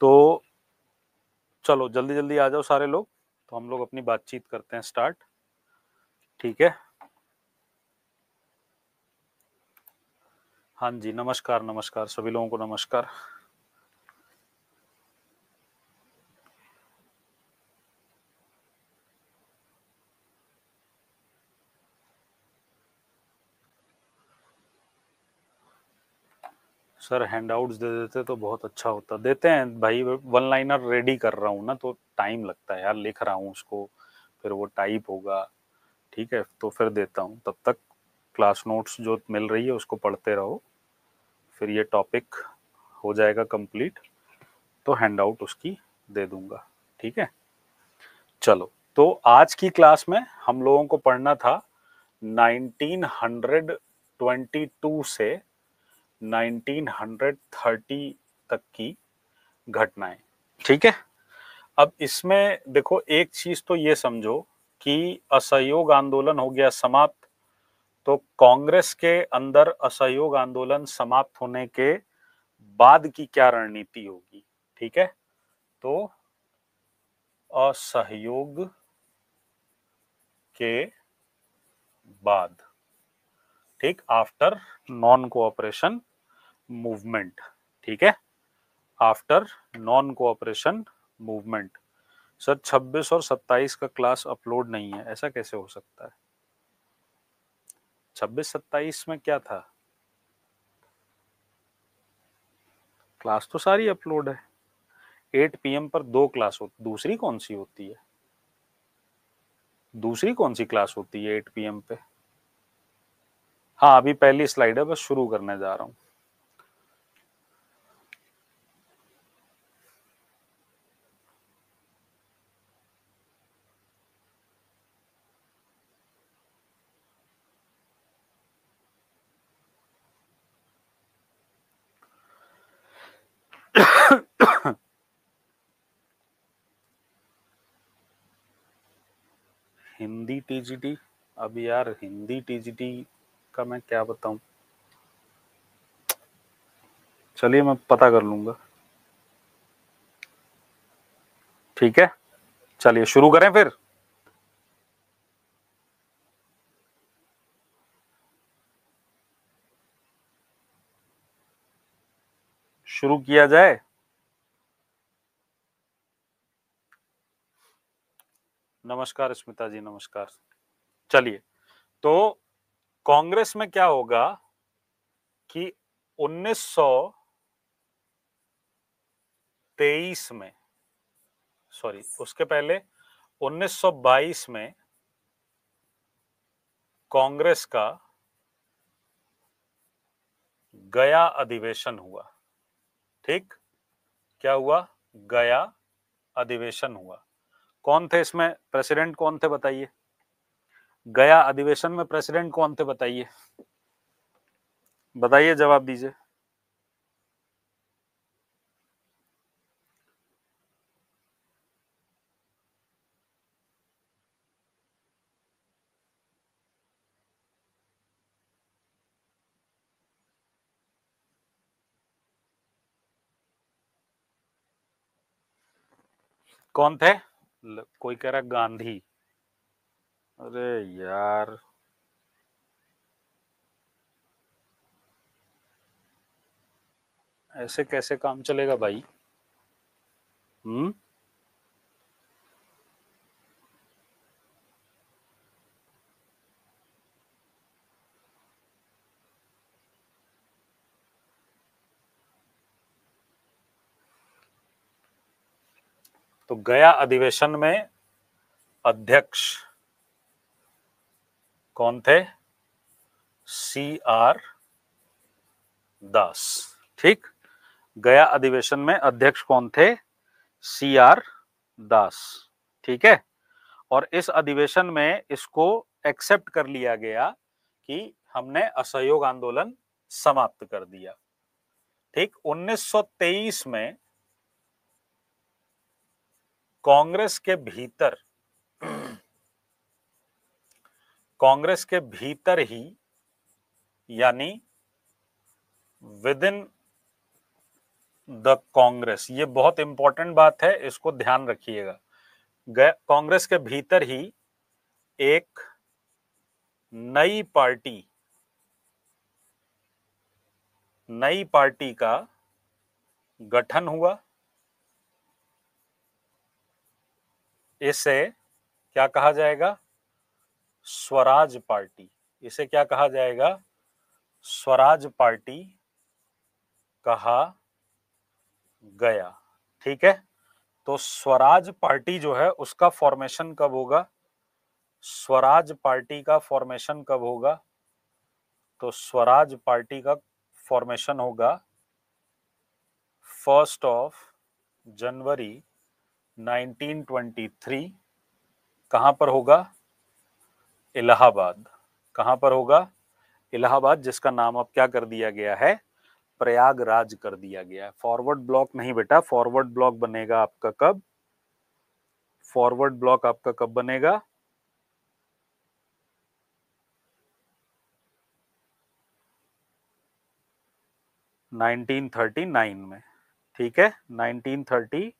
तो चलो जल्दी जल्दी आ जाओ सारे लोग तो हम लोग अपनी बातचीत करते हैं स्टार्ट ठीक है हाँ जी नमस्कार नमस्कार सभी लोगों को नमस्कार सर हैंडआउट्स दे देते तो बहुत अच्छा होता देते हैं भाई वन लाइनर रेडी कर रहा हूँ ना तो टाइम लगता है यार लिख रहा हूँ उसको फिर वो टाइप होगा ठीक है तो फिर देता हूँ तब तक क्लास नोट्स जो मिल रही है उसको पढ़ते रहो फिर ये टॉपिक हो जाएगा कंप्लीट तो हैंडआउट उसकी दे दूंगा ठीक है चलो तो आज की क्लास में हम लोगों को पढ़ना था 1922 से 1930 तक की घटनाएं ठीक है अब इसमें देखो एक चीज तो ये समझो कि असहयोग आंदोलन हो गया समाप्त तो कांग्रेस के अंदर असहयोग आंदोलन समाप्त होने के बाद की क्या रणनीति होगी ठीक है तो असहयोग के बाद ठीक आफ्टर नॉन कोऑपरेशन मूवमेंट ठीक है after non cooperation movement sir 26 और 27 का क्लास अपलोड नहीं है ऐसा कैसे हो सकता है 26 27 में क्या था क्लास तो सारी अपलोड है 8 पीएम पर दो क्लास होती दूसरी कौन सी होती है दूसरी कौन सी क्लास होती है 8 पीएम पे हाँ अभी पहली स्लाइड है बस शुरू करने जा रहा हूं टीजीटी अब यार हिंदी टीजीटी का मैं क्या बताऊं चलिए मैं पता कर लूंगा ठीक है चलिए शुरू करें फिर शुरू किया जाए नमस्कार स्मिता जी नमस्कार चलिए तो कांग्रेस में क्या होगा कि 1923 में सॉरी उसके पहले 1922 में कांग्रेस का गया अधिवेशन हुआ ठीक क्या हुआ गया अधिवेशन हुआ कौन थे इसमें प्रेसिडेंट कौन थे बताइए गया अधिवेशन में प्रेसिडेंट कौन थे बताइए बताइए जवाब दीजिए कौन थे कोई कह रहा गांधी अरे यार ऐसे कैसे काम चलेगा भाई हम्म तो गया अधिवेशन में अध्यक्ष कौन थे सी आर दास ठीक गया अधिवेशन में अध्यक्ष कौन थे सी आर दास ठीक है और इस अधिवेशन में इसको एक्सेप्ट कर लिया गया कि हमने असहयोग आंदोलन समाप्त कर दिया ठीक 1923 में कांग्रेस के भीतर कांग्रेस के भीतर ही यानी विद इन द कांग्रेस ये बहुत इंपॉर्टेंट बात है इसको ध्यान रखिएगा कांग्रेस के भीतर ही एक नई पार्टी नई पार्टी का गठन हुआ इसे क्या कहा जाएगा स्वराज पार्टी इसे क्या कहा जाएगा स्वराज पार्टी कहा गया ठीक है तो स्वराज पार्टी जो है उसका फॉर्मेशन कब होगा स्वराज पार्टी का फॉर्मेशन कब होगा तो स्वराज पार्टी का फॉर्मेशन होगा फर्स्ट ऑफ जनवरी 1923 कहां पर होगा इलाहाबाद कहां पर होगा इलाहाबाद जिसका नाम अब क्या कर दिया गया है प्रयागराज कर दिया गया है फॉरवर्ड ब्लॉक नहीं बेटा फॉरवर्ड ब्लॉक बनेगा आपका कब फॉरवर्ड ब्लॉक आपका कब बनेगा नाइनटीन थर्टी नाइन में ठीक है नाइनटीन थर्टी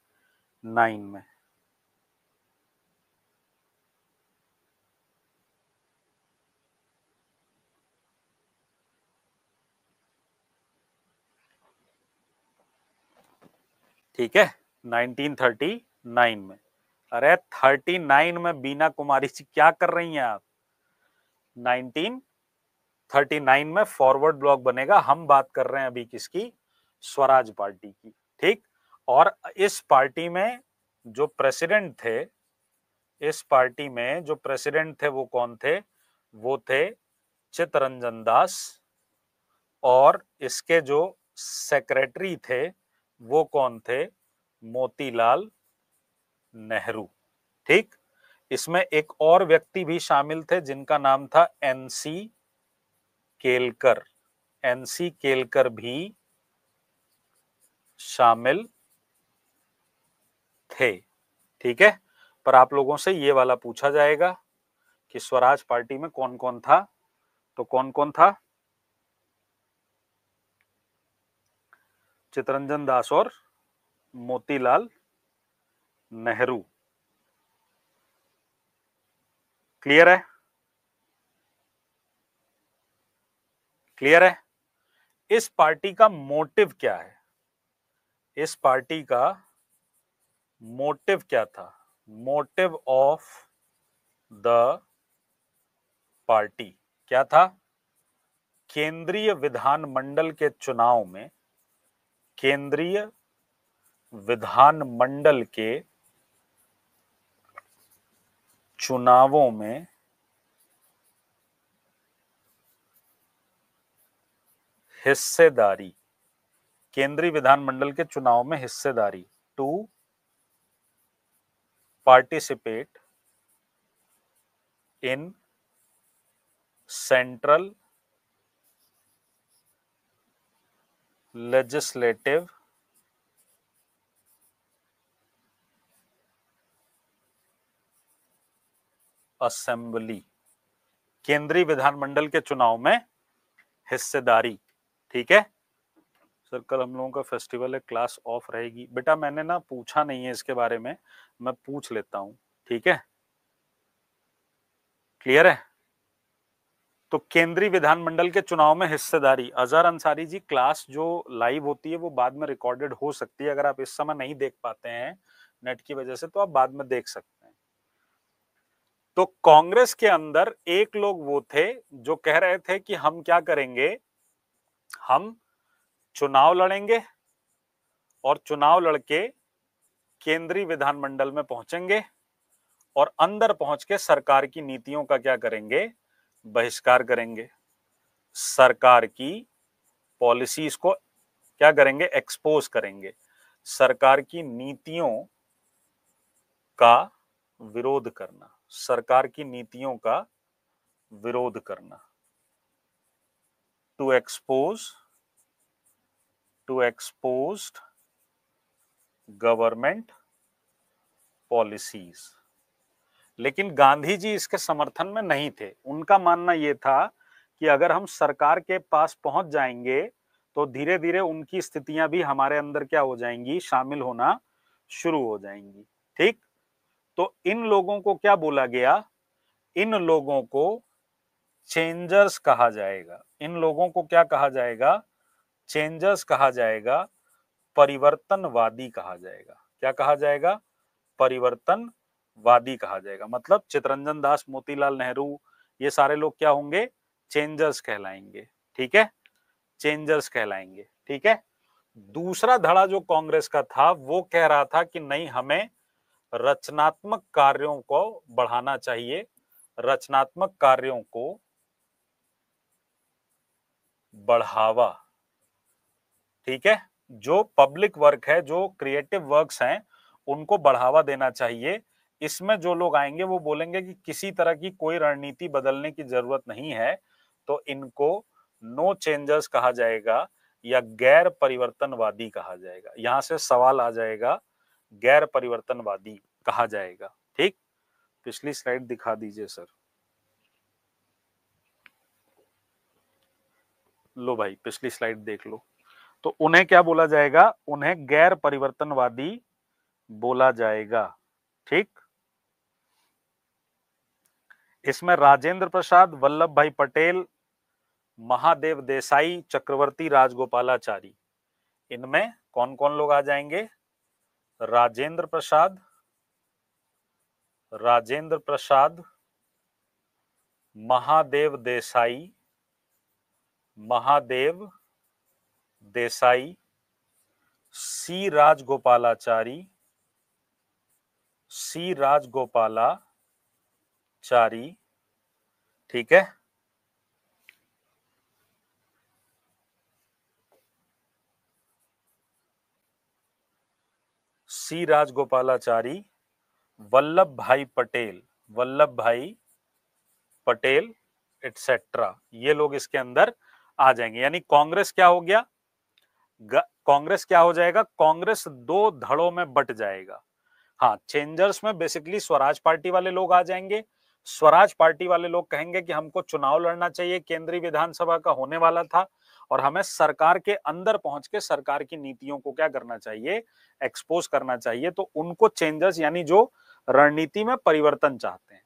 नाइन में ठीक है 1939 में अरे 39 में बीना कुमारी जी क्या कर रही हैं आप 1939 में फॉरवर्ड ब्लॉक बनेगा हम बात कर रहे हैं अभी किसकी स्वराज पार्टी की ठीक और इस पार्टी में जो प्रेसिडेंट थे इस पार्टी में जो प्रेसिडेंट थे वो कौन थे वो थे चितरंजन दास और इसके जो सेक्रेटरी थे वो कौन थे मोतीलाल नेहरू ठीक इसमें एक और व्यक्ति भी शामिल थे जिनका नाम था एनसी केलकर एनसी केलकर भी शामिल थे ठीक है पर आप लोगों से ये वाला पूछा जाएगा कि स्वराज पार्टी में कौन कौन था तो कौन कौन था चितरंजन दास और मोतीलाल नेहरू क्लियर है क्लियर है इस पार्टी का मोटिव क्या है इस पार्टी का मोटिव क्या था मोटिव ऑफ द पार्टी क्या था केंद्रीय विधानमंडल के चुनाव में केंद्रीय विधानमंडल के चुनावों में हिस्सेदारी केंद्रीय विधानमंडल के चुनाव में हिस्सेदारी to participate in central legislative assembly केंद्रीय विधानमंडल के चुनाव में हिस्सेदारी ठीक है सर कल हम लोगों का फेस्टिवल है क्लास ऑफ रहेगी बेटा मैंने ना पूछा नहीं है इसके बारे में मैं पूछ लेता हूं ठीक है क्लियर है तो केंद्रीय विधानमंडल के चुनाव में हिस्सेदारी अजहर अंसारी जी क्लास जो लाइव होती है वो बाद में रिकॉर्डेड हो सकती है अगर आप इस समय नहीं देख पाते हैं नेट की वजह से तो आप बाद में देख सकते हैं तो कांग्रेस के अंदर एक लोग वो थे जो कह रहे थे कि हम क्या करेंगे हम चुनाव लड़ेंगे और चुनाव लड़के केंद्रीय विधानमंडल में पहुंचेंगे और अंदर पहुंच के सरकार की नीतियों का क्या करेंगे बहिष्कार करेंगे सरकार की पॉलिसीज को क्या करेंगे एक्सपोज करेंगे सरकार की नीतियों का विरोध करना सरकार की नीतियों का विरोध करना to expose to expose government policies लेकिन गांधी जी इसके समर्थन में नहीं थे उनका मानना यह था कि अगर हम सरकार के पास पहुंच जाएंगे तो धीरे धीरे उनकी स्थितियां भी हमारे अंदर क्या हो जाएंगी शामिल होना शुरू हो जाएंगी ठीक तो इन लोगों को क्या बोला गया इन लोगों को चेंजर्स कहा जाएगा इन लोगों को क्या कहा जाएगा चेंजर्स कहा जाएगा परिवर्तनवादी कहा जाएगा क्या कहा जाएगा परिवर्तनवादी कहा जाएगा मतलब चितरंजन दास मोतीलाल नेहरू ये सारे लोग क्या होंगे चेंजर्स कहलाएंगे ठीक है चेंजर्स कहलाएंगे ठीक है दूसरा धड़ा जो कांग्रेस का था वो कह रहा था कि नहीं हमें रचनात्मक कार्यों को बढ़ाना चाहिए रचनात्मक कार्यों को बढ़ावा ठीक है जो पब्लिक वर्क है जो क्रिएटिव वर्क्स हैं उनको बढ़ावा देना चाहिए इसमें जो लोग आएंगे वो बोलेंगे कि किसी तरह की कोई रणनीति बदलने की जरूरत नहीं है तो इनको नो चेंजर्स कहा जाएगा या गैर परिवर्तनवादी कहा जाएगा यहां से सवाल आ जाएगा गैर परिवर्तनवादी कहा जाएगा ठीक पिछली स्लाइड दिखा दीजिए सर लो भाई पिछली स्लाइड देख लो तो उन्हें क्या बोला जाएगा उन्हें गैर परिवर्तनवादी बोला जाएगा ठीक इसमें राजेंद्र प्रसाद वल्लभ भाई पटेल महादेव देसाई चक्रवर्ती राजगोपालाचारी इनमें कौन कौन लोग आ जाएंगे राजेंद्र प्रसाद राजेंद्र प्रसाद महादेव देसाई महादेव देसाई सी राजगोपालाचारी सी राजगोपालाचारी ठीक है सी राजगोपालाचारी वल्लभ भाई पटेल वल्लभ भाई पटेल एटसेट्रा ये लोग इसके अंदर आ जाएंगे यानी कांग्रेस क्या हो गया कांग्रेस क्या हो जाएगा कांग्रेस दो धड़ों में बट जाएगा हाँ चेंजर्स में बेसिकली स्वराज पार्टी वाले लोग आ जाएंगे स्वराज पार्टी वाले लोग कहेंगे कि हमको चुनाव लड़ना चाहिए केंद्रीय विधानसभा का होने वाला था और हमें सरकार के अंदर पहुंच के सरकार की नीतियों को क्या करना चाहिए एक्सपोज करना चाहिए तो उनको चेंजर्स यानी जो रणनीति में परिवर्तन चाहते हैं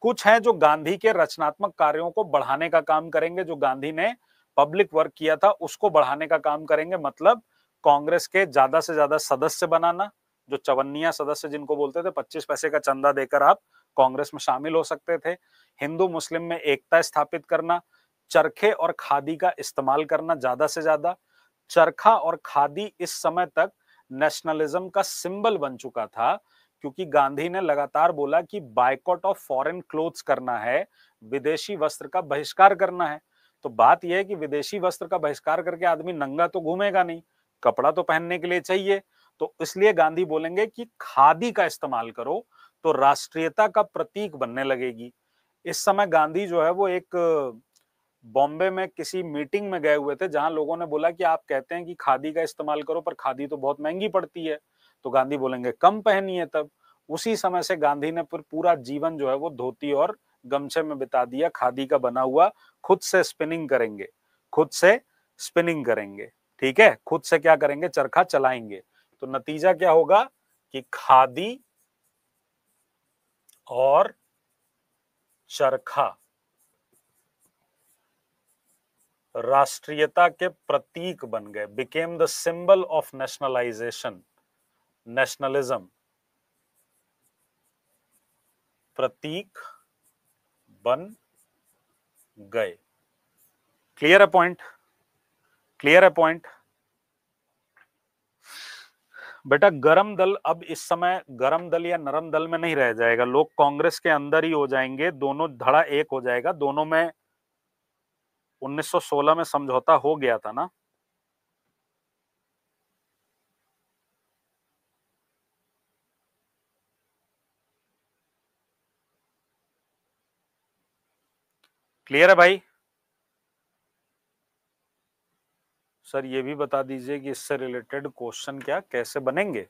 कुछ है जो गांधी के रचनात्मक कार्यों को बढ़ाने का काम करेंगे जो गांधी ने पब्लिक वर्क किया था उसको बढ़ाने का काम करेंगे मतलब कांग्रेस के ज्यादा से ज्यादा सदस्य बनाना जो चवन्निया सदस्य जिनको बोलते थे पच्चीस पैसे का चंदा देकर आप कांग्रेस में शामिल हो सकते थे हिंदू मुस्लिम में एकता स्थापित करना चरखे और खादी का इस्तेमाल करना ज्यादा से ज्यादा चरखा और खादी इस समय तक नेशनलिज्म का सिंबल बन चुका था क्योंकि गांधी ने लगातार बोला कि बायकॉट ऑफ फॉरेन क्लोथ्स करना है विदेशी वस्त्र का बहिष्कार करना है तो बात यह है कि विदेशी वस्त्र का बहिष्कार करके आदमी नंगा तो घूमेगा नहीं कपड़ा तो पहनने के लिए चाहिए तो इसलिए गांधी बोलेंगे कि खादी का इस्तेमाल करो तो राष्ट्रीयता का प्रतीक बनने लगेगी इस समय गांधी जो है वो एक बॉम्बे में किसी मीटिंग में गए हुए थे जहां लोगों ने बोला कि आप कहते हैं कि खादी का इस्तेमाल करो पर खादी तो बहुत महंगी पड़ती है तो गांधी बोलेंगे कम पहनिए तब उसी समय से गांधी ने फिर पूरा जीवन जो है वो धोती और गमछे में बिता दिया खादी का बना हुआ खुद से स्पिनिंग करेंगे खुद से स्पिनिंग करेंगे ठीक है खुद से क्या करेंगे चरखा चलाएंगे तो नतीजा क्या होगा कि खादी और चरखा राष्ट्रीयता के प्रतीक बन गए became the symbol of nationalization nationalism प्रतीक बन गए क्लियर पॉइंट क्लियर पॉइंट बेटा गरम दल अब इस समय गरम दल या नरम दल में नहीं रह जाएगा लोग कांग्रेस के अंदर ही हो जाएंगे दोनों धड़ा एक हो जाएगा दोनों में 1916 में समझौता हो गया था ना क्लियर है भाई सर ये भी बता दीजिए कि इससे रिलेटेड क्वेश्चन क्या कैसे बनेंगे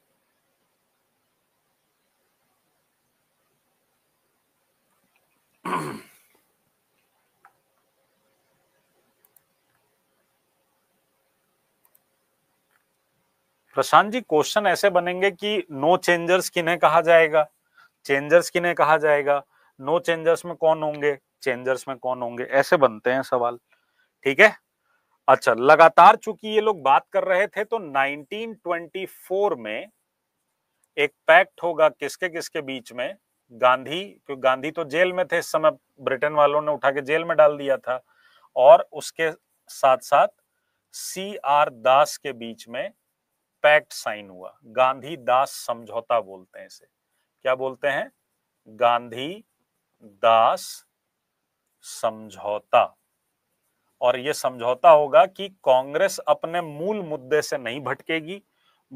प्रशांत जी क्वेश्चन ऐसे बनेंगे कि नो चेंजर्स किन्हें कहा जाएगा चेंजर्स किन्हें कहा जाएगा नो चेंजर्स में कौन होंगे चेंजर्स में कौन होंगे ऐसे बनते हैं सवाल ठीक है अच्छा लगातार चूंकि ये लोग बात कर रहे थे तो 1924 में एक पैक्ट होगा किसके किसके बीच में गांधी क्योंकि गांधी तो जेल में थे इस समय ब्रिटेन वालों ने उठा के जेल में डाल दिया था और उसके साथ साथ सी आर दास के बीच में पैक्ट साइन हुआ गांधी दास समझौता बोलते हैं इसे क्या बोलते हैं गांधी दास समझौता और यह समझौता होगा कि कांग्रेस अपने मूल मुद्दे से नहीं भटकेगी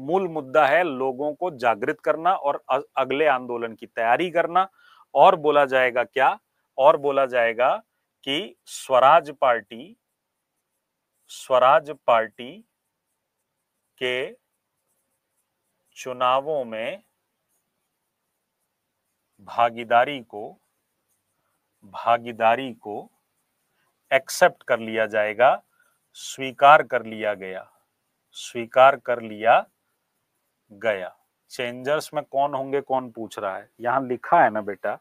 मूल मुद्दा है लोगों को जागृत करना और अगले आंदोलन की तैयारी करना और बोला जाएगा क्या और बोला जाएगा कि स्वराज पार्टी स्वराज पार्टी के चुनावों में भागीदारी को भागीदारी को एक्सेप्ट कर लिया जाएगा स्वीकार कर लिया गया स्वीकार कर लिया गया चेंजर्स में कौन होंगे कौन पूछ रहा है यहां लिखा है ना बेटा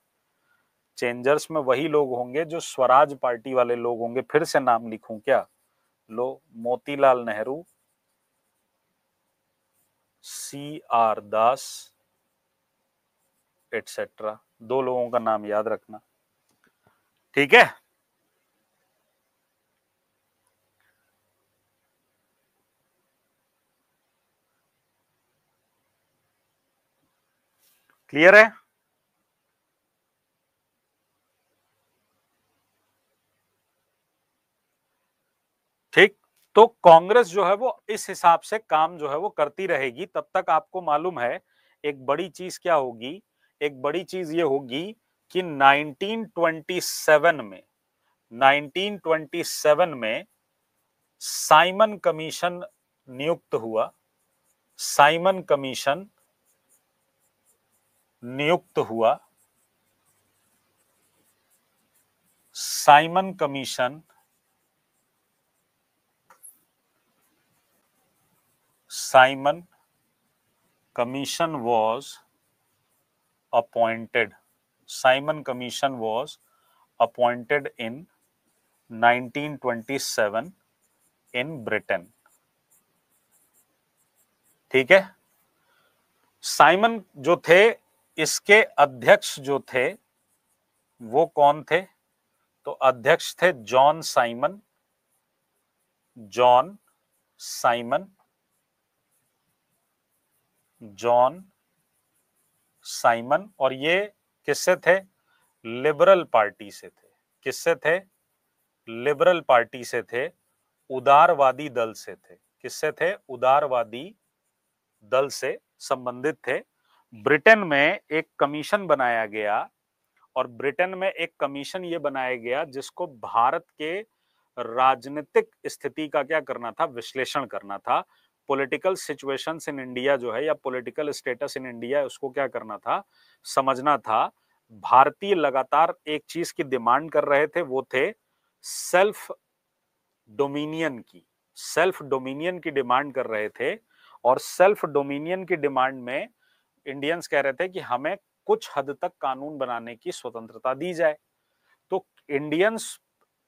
चेंजर्स में वही लोग होंगे जो स्वराज पार्टी वाले लोग होंगे फिर से नाम लिखूं क्या लो Motilal Nehru C R Das et cetera दो लोगों का नाम याद रखना ठीक है क्लियर है ठीक तो कांग्रेस जो है वो इस हिसाब से काम जो है वो करती रहेगी तब तक आपको मालूम है एक बड़ी चीज क्या होगी एक बड़ी चीज ये होगी कि 1927 में 1927 में साइमन कमीशन नियुक्त हुआ साइमन कमीशन नियुक्त हुआ Simon Commission Simon was appointed 1927 Simon Commission was appointed in 1927 in Britain ठीक है साइमन जो थे इसके अध्यक्ष जो थे वो कौन थे तो अध्यक्ष थे John Simon John Simon John Simon और ये किससे थे लिबरल पार्टी से थे किससे थे लिबरल पार्टी से थे उदारवादी दल से थे किससे थे उदारवादी दल से संबंधित थे ब्रिटेन में एक कमीशन बनाया गया और ब्रिटेन में एक कमीशन ये बनाया गया जिसको भारत के राजनीतिक स्थिति का क्या करना था विश्लेषण करना था पॉलिटिकल सिचुएशंस इन इंडिया जो है या पॉलिटिकल स्टेटस इन इंडिया उसको क्या करना था समझना था भारतीय लगातार एक चीज की डिमांड कर रहे थे वो थे सेल्फ डोमिनियन की सेल्फ डोमिनियन की डिमांड कर रहे थे और सेल्फ डोमिनियन की डिमांड में इंडियंस कह रहे थे कि हमें कुछ हद तक कानून बनाने की स्वतंत्रता दी जाए तो इंडियंस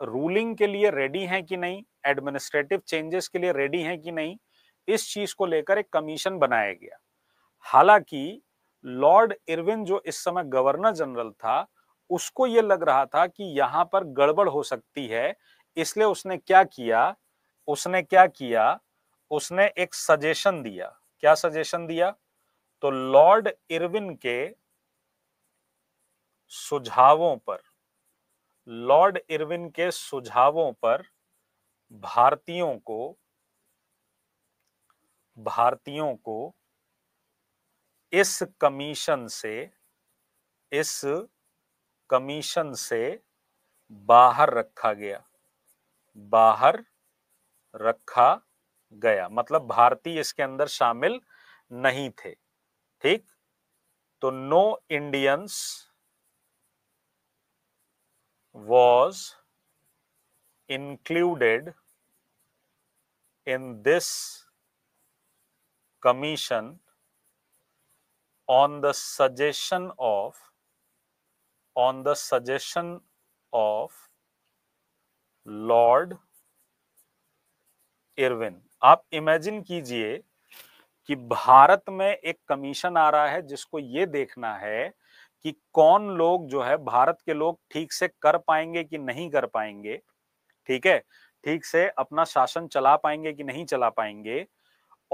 रूलिंग के लिए रेडी हैं कि नहीं एडमिनिस्ट्रेटिव चेंजेस के लिए रेडी हैं कि नहीं इस चीज को लेकर एक कमीशन बनाया गया हालांकि लॉर्ड इरविन जो इस समय गवर्नर जनरल था उसको यह लग रहा था कि यहां पर गड़बड़ हो सकती है इसलिए उसने क्या किया उसने क्या किया उसने एक सजेशन दिया क्या सजेशन दिया तो लॉर्ड इरविन के सुझावों पर लॉर्ड इरविन के सुझावों पर भारतीयों को भारतीयों को इस कमीशन से इस कमीशन से बाहर रखा गया बाहर रखा गया मतलब भारतीय इसके अंदर शामिल नहीं थे ठीक तो no Indians was included in this commission on the suggestion of on the suggestion of Lord Irwin आप इमेजिन कीजिए कि भारत में एक कमीशन आ रहा है जिसको ये देखना है कि कौन लोग जो है भारत के लोग ठीक से कर पाएंगे कि नहीं कर पाएंगे ठीक है ठीक से अपना शासन चला पाएंगे कि नहीं चला पाएंगे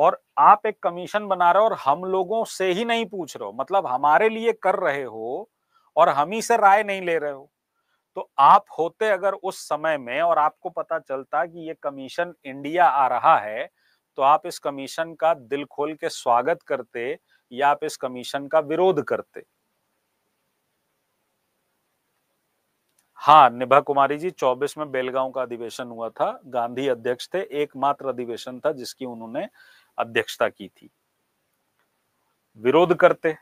और आप एक कमीशन बना रहे हो और हम लोगों से ही नहीं पूछ रहे हो मतलब हमारे लिए कर रहे हो और हम ही से राय नहीं ले रहे हो तो आप होते अगर उस समय में और आपको पता चलता कि ये कमीशन इंडिया आ रहा है तो आप इस कमीशन का दिल खोल के स्वागत करते या आप इस कमीशन का विरोध करते हाँ निभा कुमारी जी 24 में बेलगांव का अधिवेशन हुआ था गांधी अध्यक्ष थे एकमात्र अधिवेशन था जिसकी उन्होंने अध्यक्षता की थी विरोध करते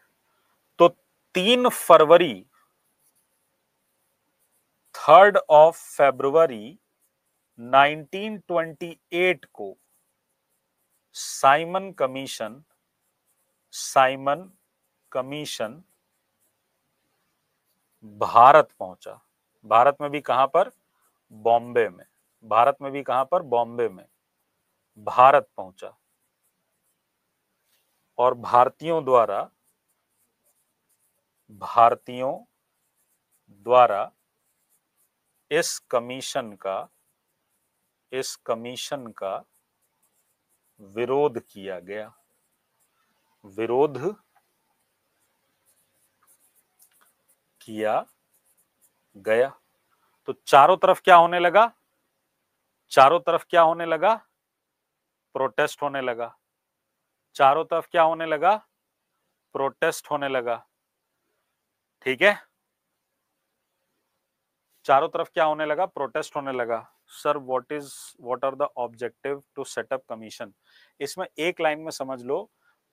तो तीन फरवरी थर्ड ऑफ फेब्रुवरी 1928 को Simon Commission Simon Commission Bharat पहुंचा भारत में भी कहां पर बॉम्बे में भारत में भी कहां पर बॉम्बे में भारत पहुंचा और भारतीयों द्वारा भारतीयों द्वारा इस कमीशन का इस कमीशन का विरोध किया गया विरोध किया गया तो चारों तरफ क्या होने लगा चारों तरफ क्या होने लगा प्रोटेस्ट होने लगा चारों तरफ क्या होने लगा प्रोटेस्ट होने लगा ठीक है चारों तरफ क्या होने लगा प्रोटेस्ट होने लगा sir what is what are the objective to set up commission इसमें एक लाइन में समझ लो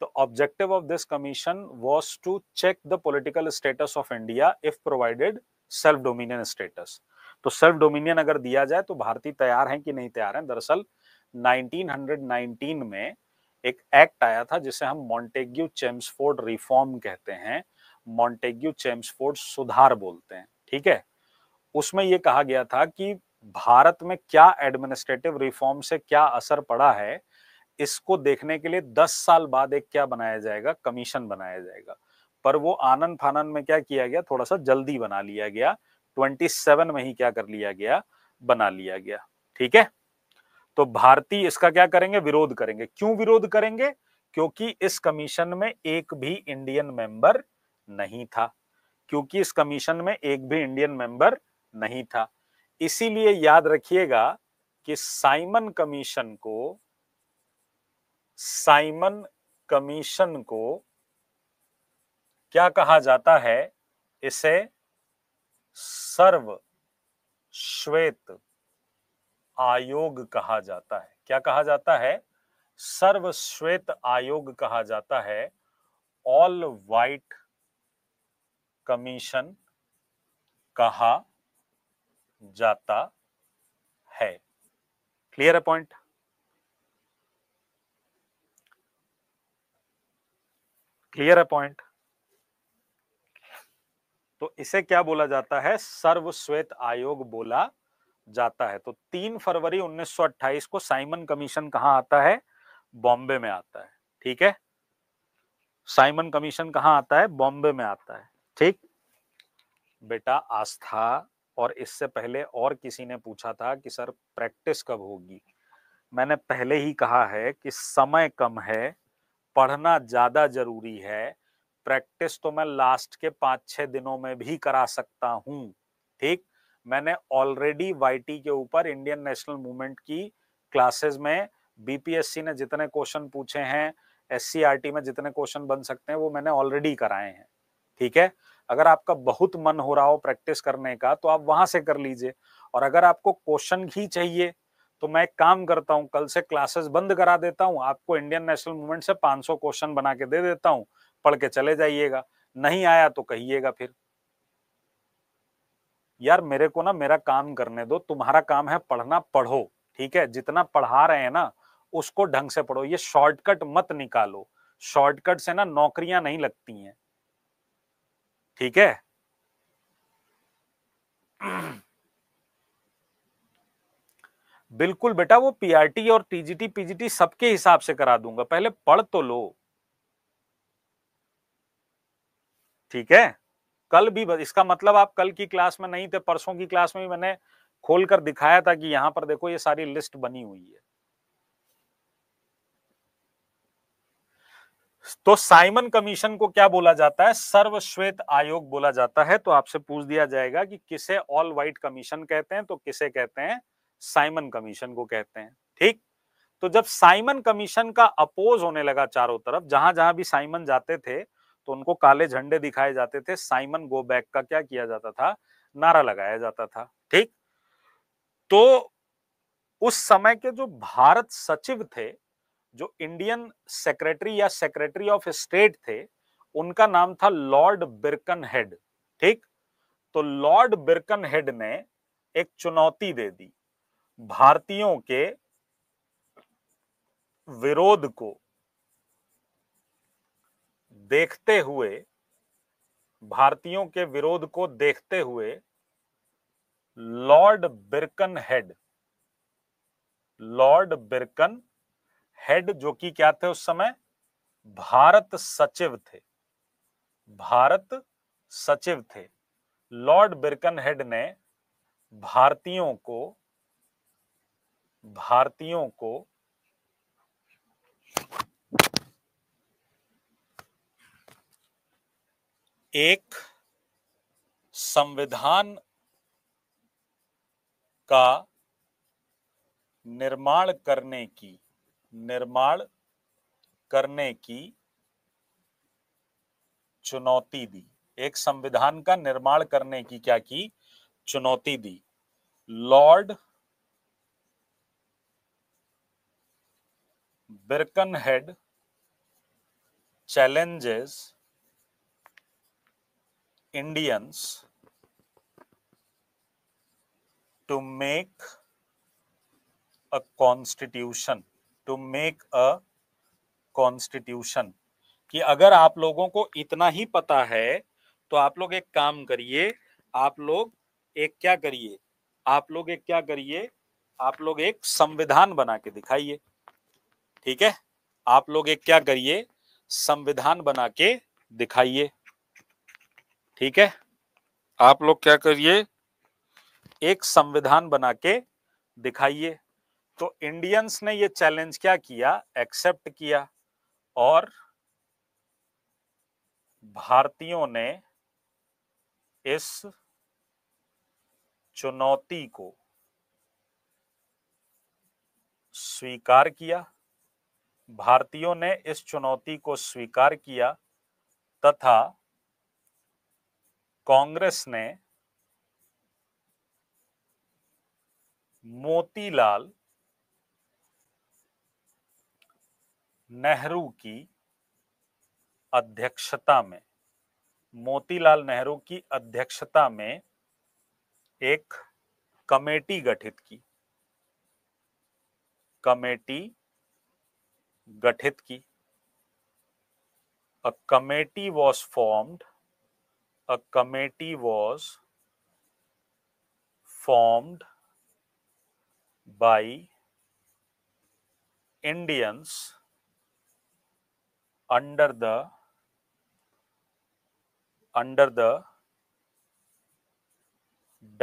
तो objective of this commission was to check the political status of India if provided self dominion status तो सेल्फ डोमिनियन अगर दिया जाए तो भारतीय तैयार हैं कि नहीं तैयार हैं दरअसल 1919 में एक एक्ट आया था जिसे हम मॉन्टेग्यू चेम्सफोर्ड रिफॉर्म कहते हैं मॉन्टेग्यू चेम्सफोर्ड सुधार बोलते हैं ठीक है उसमें यह कहा गया था कि भारत में क्या एडमिनिस्ट्रेटिव रिफॉर्म से क्या असर पड़ा है इसको देखने के लिए 10 साल बाद एक क्या बनाया जाएगा कमीशन बनाया जाएगा पर वो आनंद फानन में क्या किया गया थोड़ा सा जल्दी बना लिया गया 27 में ही क्या कर लिया गया बना लिया गया ठीक है तो भारतीय इसका क्या करेंगे विरोध करेंगे क्यों विरोध करेंगे क्योंकि इस कमीशन में एक भी इंडियन मेंबर नहीं था क्योंकि इस कमीशन में एक भी इंडियन मेंबर नहीं था इसीलिए याद रखिएगा कि साइमन कमीशन को साइमन कमीशन को क्या कहा जाता है इसे सर्व श्वेत आयोग कहा जाता है क्या कहा जाता है सर्वश्वेत आयोग कहा जाता है ऑल वाइट कमीशन कहा जाता है क्लियर है पॉइंट क्लियर है पॉइंट तो इसे क्या बोला जाता है सर्वश्वेत आयोग बोला जाता है तो तीन फरवरी 1928 को साइमन कमीशन कहा आता है बॉम्बे में आता है ठीक है साइमन कमीशन कहा आता है बॉम्बे में आता है ठीक बेटा आस्था और इससे पहले और किसी ने पूछा था कि सर प्रैक्टिस कब होगी मैंने पहले ही कहा है कि समय कम है पढ़ना ज्यादा जरूरी है प्रैक्टिस तो मैं लास्ट के पांच छह दिनों में भी करा सकता हूं ठीक मैंने ऑलरेडी वाईटी के ऊपर इंडियन नेशनल मूवमेंट की क्लासेस में बीपीएससी ने जितने क्वेश्चन पूछे हैं एस में जितने क्वेश्चन बन सकते हैं वो मैंने ऑलरेडी कराए हैं ठीक है अगर आपका बहुत मन हो रहा हो प्रैक्टिस करने का तो आप वहां से कर लीजिए और अगर आपको क्वेश्चन ही चाहिए तो मैं एक काम करता हूँ कल से क्लासेस बंद करा देता हूँ आपको इंडियन नेशनल मूवमेंट से 500 क्वेश्चन बना के दे देता हूँ पढ़ के चले जाइएगा नहीं आया तो कहिएगा फिर यार मेरे को ना मेरा काम करने दो तुम्हारा काम है पढ़ना पढ़ो ठीक है जितना पढ़ा रहे हैं ना उसको ढंग से पढ़ो ये शॉर्टकट मत निकालो शॉर्टकट से ना नौकरियां नहीं लगती हैं ठीक है बिल्कुल बेटा वो पीआरटी और टीजीटी पीजीटी सबके हिसाब से करा दूंगा पहले पढ़ तो लो ठीक है कल भी इसका मतलब आप कल की क्लास में नहीं थे परसों की क्लास में भी मैंने खोलकर दिखाया था कि यहां पर देखो ये सारी लिस्ट बनी हुई है तो साइमन कमीशन को क्या बोला जाता है सर्वश्वेत आयोग बोला जाता है तो आपसे पूछ दिया जाएगा कि किसे ऑल वाइट कमीशन कहते हैं तो किसे कहते हैं साइमन कमीशन को कहते हैं ठीक तो जब साइमन कमीशन का अपोज होने लगा चारों तरफ जहां जहां भी साइमन जाते थे तो उनको काले झंडे दिखाए जाते थे साइमन गो बैक का क्या किया जाता था नारा लगाया जाता था ठीक तो उस समय के जो भारत सचिव थे जो इंडियन सेक्रेटरी या सेक्रेटरी ऑफ स्टेट थे उनका नाम था लॉर्ड बिरकन हेड ठीक तो लॉर्ड बिरकन हेड ने एक चुनौती दे दी भारतीयों के विरोध को देखते हुए भारतीयों के विरोध को देखते हुए Lord Birkenhead Lord Birkenhead जो कि क्या थे उस समय भारत सचिव थे भारत सचिव थे लॉर्ड बिरकन हेड ने भारतीयों को भारतीयों को एक संविधान का निर्माण करने की निर्माण करने की चुनौती दी एक संविधान का निर्माण करने की क्या की चुनौती दी Lord Birkenhead challenges Indians to make a constitution to make a constitution कि अगर आप लोगों को इतना ही पता है तो आप लोग एक काम करिए आप लोग एक क्या करिए आप लोग एक क्या करिए आप लोग एक संविधान बना के दिखाइए ठीक है आप लोग एक क्या करिए संविधान बना के दिखाइए ठीक है आप लोग क्या करिए एक संविधान बना के दिखाइए तो इंडियंस ने ये चैलेंज क्या किया एक्सेप्ट किया और भारतीयों ने इस चुनौती को स्वीकार किया भारतीयों ने इस चुनौती को स्वीकार किया तथा कांग्रेस ने मोतीलाल नेहरू की अध्यक्षता में मोतीलाल नेहरू की अध्यक्षता में एक कमेटी गठित की कमेटी गठित की a committee was formed a committee was formed by Indians under the under the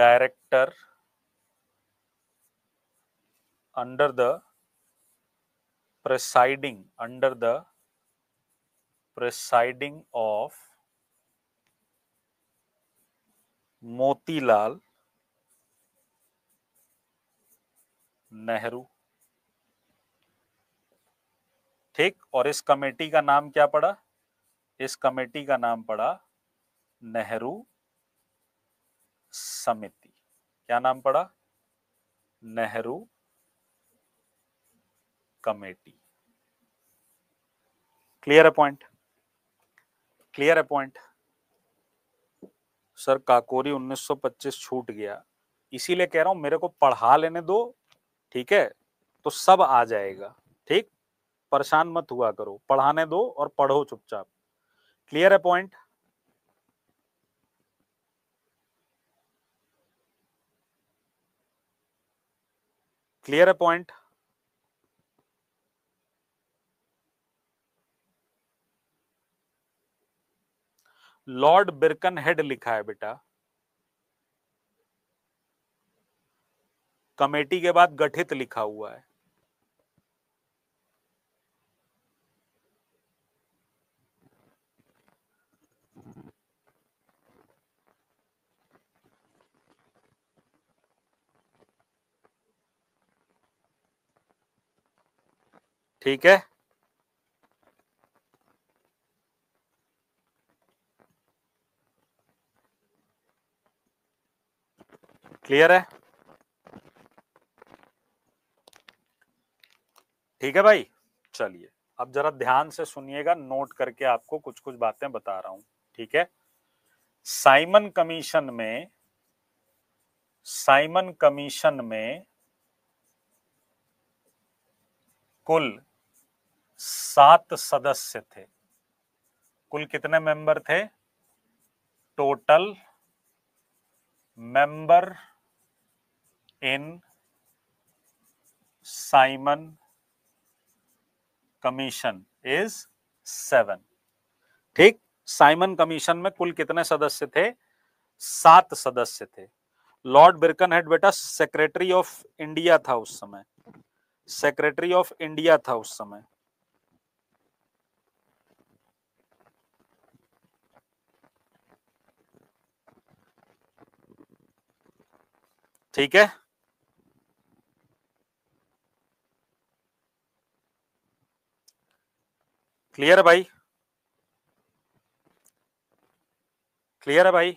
director under the presiding under the presiding of Motilal Nehru ठीक और इस कमेटी का नाम क्या पड़ा इस कमेटी का नाम पड़ा नेहरू समिति क्या नाम पड़ा नेहरू कमेटी क्लियर है पॉइंट क्लियर है पॉइंट सर काकोरी 1925 छूट गया इसीलिए कह रहा हूं मेरे को पढ़ा लेने दो ठीक है तो सब आ जाएगा ठीक परेशान मत हुआ करो पढ़ाने दो और पढ़ो चुपचाप क्लियर है पॉइंट क्लियर है पॉइंट लॉर्ड बिरकन हेड लिखा है बेटा कमेटी के बाद गठित लिखा हुआ है ठीक है क्लियर है ठीक है भाई चलिए अब जरा ध्यान से सुनिएगा नोट करके आपको कुछ कुछ बातें बता रहा हूं ठीक है साइमन कमीशन में साइमन कमीशन में कुल सात सदस्य थे कुल कितने मेंबर थे total member in Simon commission is seven ठीक साइमन कमीशन में कुल कितने सदस्य थे सात सदस्य थे लॉर्ड बिरकन हेड बेटा सेक्रेटरी ऑफ इंडिया था उस समय सेक्रेटरी ऑफ इंडिया था उस समय ठीक है क्लियर है भाई क्लियर है भाई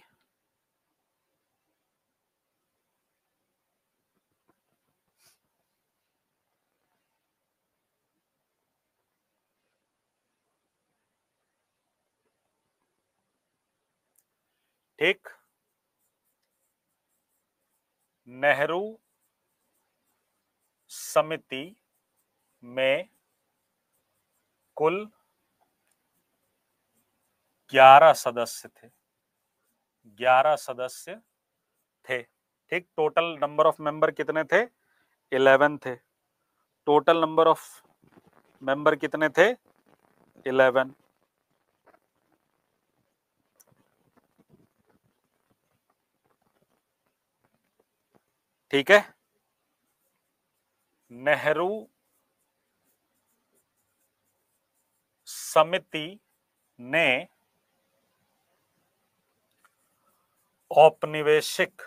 ठीक नेहरू समिति में कुल ग्यारह सदस्य थे ग्यारह सदस्य थे ठीक टोटल नंबर ऑफ मेंबर कितने थे इलेवन थे टोटल नंबर ऑफ मेंबर कितने थे इलेवन ठीक है नेहरू समिति ने औपनिवेशिक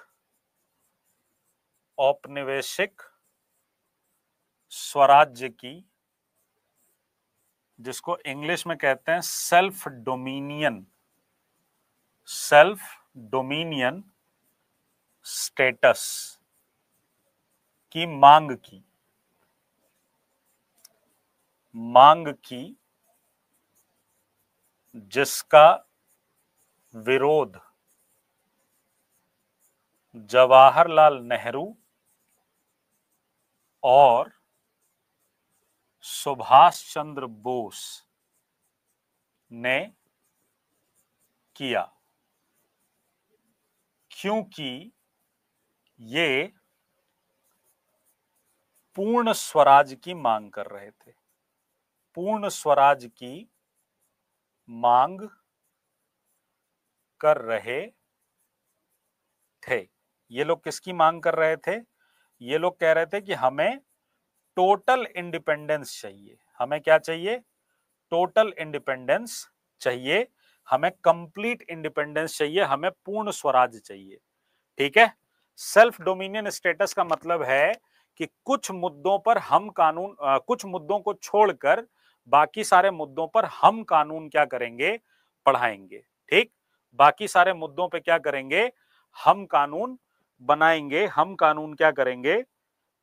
औपनिवेशिक स्वराज्य की जिसको इंग्लिश में कहते हैं self dominion self dominion status की मांग की मांग की जिसका विरोध जवाहरलाल नेहरू और सुभाष चंद्र बोस ने किया क्योंकि ये पूर्ण स्वराज की मांग कर रहे थे पूर्ण स्वराज की मांग कर रहे थे ये लोग किसकी मांग कर रहे थे ये लोग कह रहे थे कि हमें टोटल इंडिपेंडेंस चाहिए हमें क्या चाहिए टोटल इंडिपेंडेंस चाहिए हमें कंप्लीट इंडिपेंडेंस चाहिए हमें पूर्ण स्वराज चाहिए ठीक है सेल्फ डोमिनियन स्टेटस का मतलब है कि कुछ मुद्दों पर हम कानून आ, कुछ मुद्दों को छोड़कर बाकी सारे मुद्दों पर हम कानून क्या करेंगे पढ़ाएंगे ठीक बाकी सारे मुद्दों पे क्या करेंगे हम कानून बनाएंगे हम कानून क्या करेंगे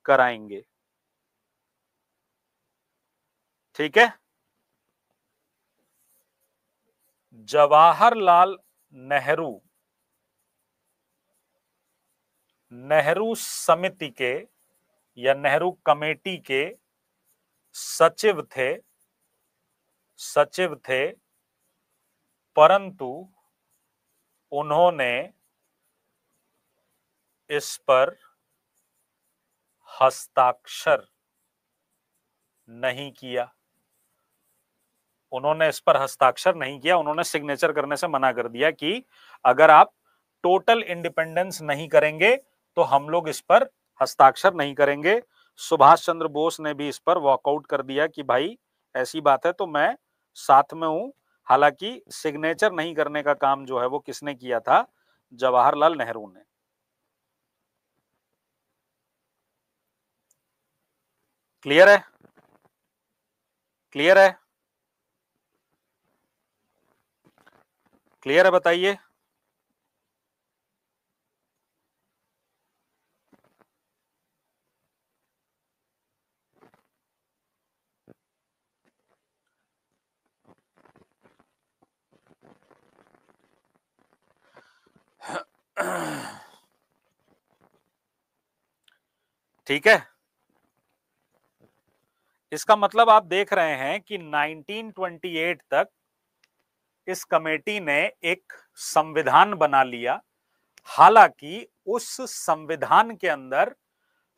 कराएंगे ठीक है जवाहरलाल नेहरू नेहरू समिति के या नेहरू कमेटी के सचिव थे सचिव थे परंतु उन्होंने इस पर हस्ताक्षर नहीं किया उन्होंने इस पर हस्ताक्षर नहीं किया उन्होंने सिग्नेचर करने से मना कर दिया कि अगर आप टोटल इंडिपेंडेंस नहीं करेंगे तो हम लोग इस पर हस्ताक्षर नहीं करेंगे सुभाष चंद्र बोस ने भी इस पर वॉकआउट कर दिया कि भाई ऐसी बात है तो मैं साथ में हूं हालांकि सिग्नेचर नहीं करने का काम जो है वो किसने किया था जवाहरलाल नेहरू ने क्लियर है क्लियर है क्लियर है बताइए ठीक है इसका मतलब आप देख रहे हैं कि 1928 तक इस कमेटी ने एक संविधान बना लिया हालांकि उस संविधान के अंदर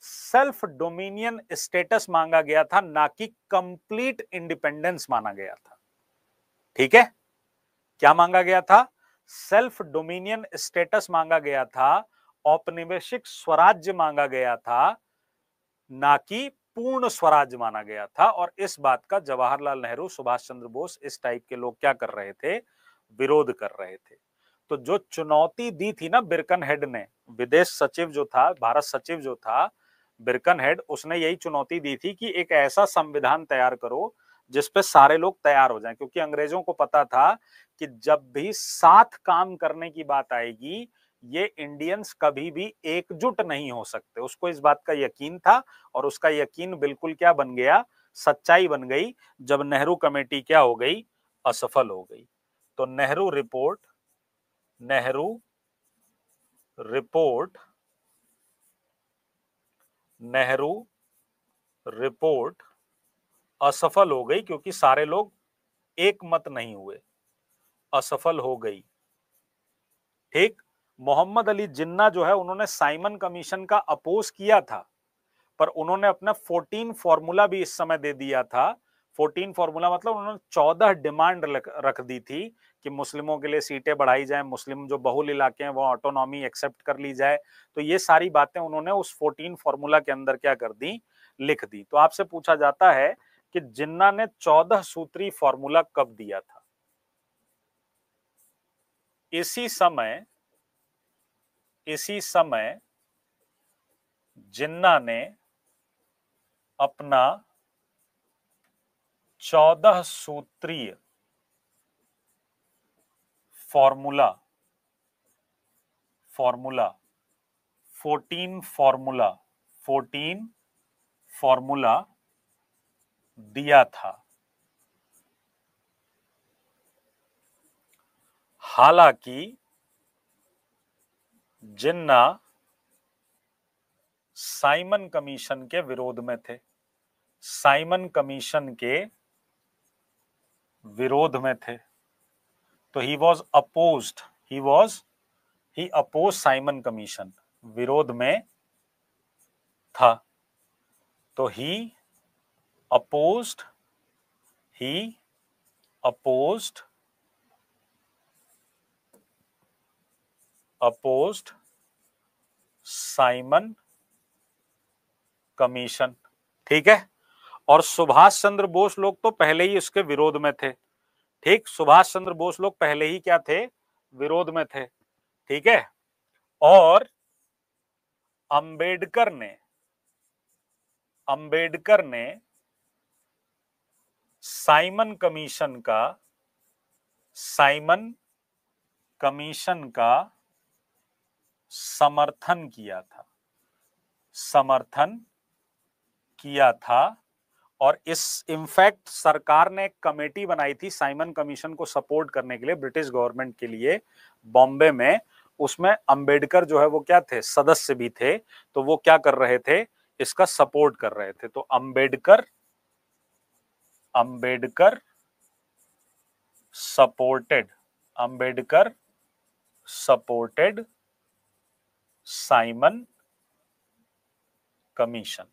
सेल्फ डोमिनियन स्टेटस मांगा गया था ना कि कंप्लीट इंडिपेंडेंस माना गया था ठीक है क्या मांगा गया था सेल्फ डोमिनियन स्टेटस मांगा गया था औपनिवेशिक स्वराज्य मांगा गया था ना कि पूर्ण स्वराज माना गया था और इस बात का जवाहरलाल नेहरू सुभाष चंद्र बोस इस टाइप के लोग क्या कर रहे थे विरोध कर रहे थे तो जो चुनौती दी थी ना बिरकन हेड ने विदेश सचिव जो था भारत सचिव जो था बिरकन हेड उसने यही चुनौती दी थी कि एक ऐसा संविधान तैयार करो जिसपे सारे लोग तैयार हो जाएं क्योंकि अंग्रेजों को पता था कि जब भी साथ काम करने की बात आएगी ये इंडियंस कभी भी एकजुट नहीं हो सकते उसको इस बात का यकीन था और उसका यकीन बिल्कुल क्या बन गया सच्चाई बन गई जब नेहरू कमेटी क्या हो गई असफल हो गई तो Nehru report Nehru report Nehru report असफल हो गई क्योंकि सारे लोग एक मत नहीं हुए असफल हो गई ठीक मोहम्मद अली जिन्ना जो है उन्होंने साइमन कमीशन का अपोज किया था पर उन्होंने अपना 14 फॉर्मूला भी इस समय दे दिया था 14 फॉर्मूला मतलब उन्होंने 14 डिमांड रख दी थी कि मुस्लिमों के लिए सीटें बढ़ाई जाए मुस्लिम जो बहुल इलाके हैं वो ऑटोनॉमी एक्सेप्ट कर ली जाए तो ये सारी बातें उन्होंने उस 14 फॉर्मूला के अंदर क्या कर दी लिख दी तो आपसे पूछा जाता है कि जिन्ना ने 14 सूत्री फॉर्मूला कब दिया था इसी समय इसी समय जिन्ना ने अपना चौदह सूत्रीय formula formula fourteen formula fourteen formula दिया था हालांकि जिन्ना साइमन कमीशन के विरोध में थे साइमन कमीशन के विरोध में थे तो he was oppose he was he oppose Simon Commission विरोध में था तो he oppose he opposed opposed Simon Commission ठीक है और सुभाष चंद्र बोस लोग तो पहले ही उसके विरोध में थे ठीक सुभाष चंद्र बोस लोग पहले ही क्या थे विरोध में थे ठीक है और अंबेडकर ने अंबेडकर ने साइमन कमीशन का साइमन कमीशन का समर्थन किया था समर्थन किया था और इस इनफैक्ट सरकार ने एक कमेटी बनाई थी साइमन कमीशन को सपोर्ट करने के लिए ब्रिटिश गवर्नमेंट के लिए बॉम्बे में उसमें अंबेडकर जो है वो क्या थे सदस्य भी थे तो वो क्या कर रहे थे इसका सपोर्ट कर रहे थे तो Ambedkar Ambedkar supported Ambedkar supported Simon Commission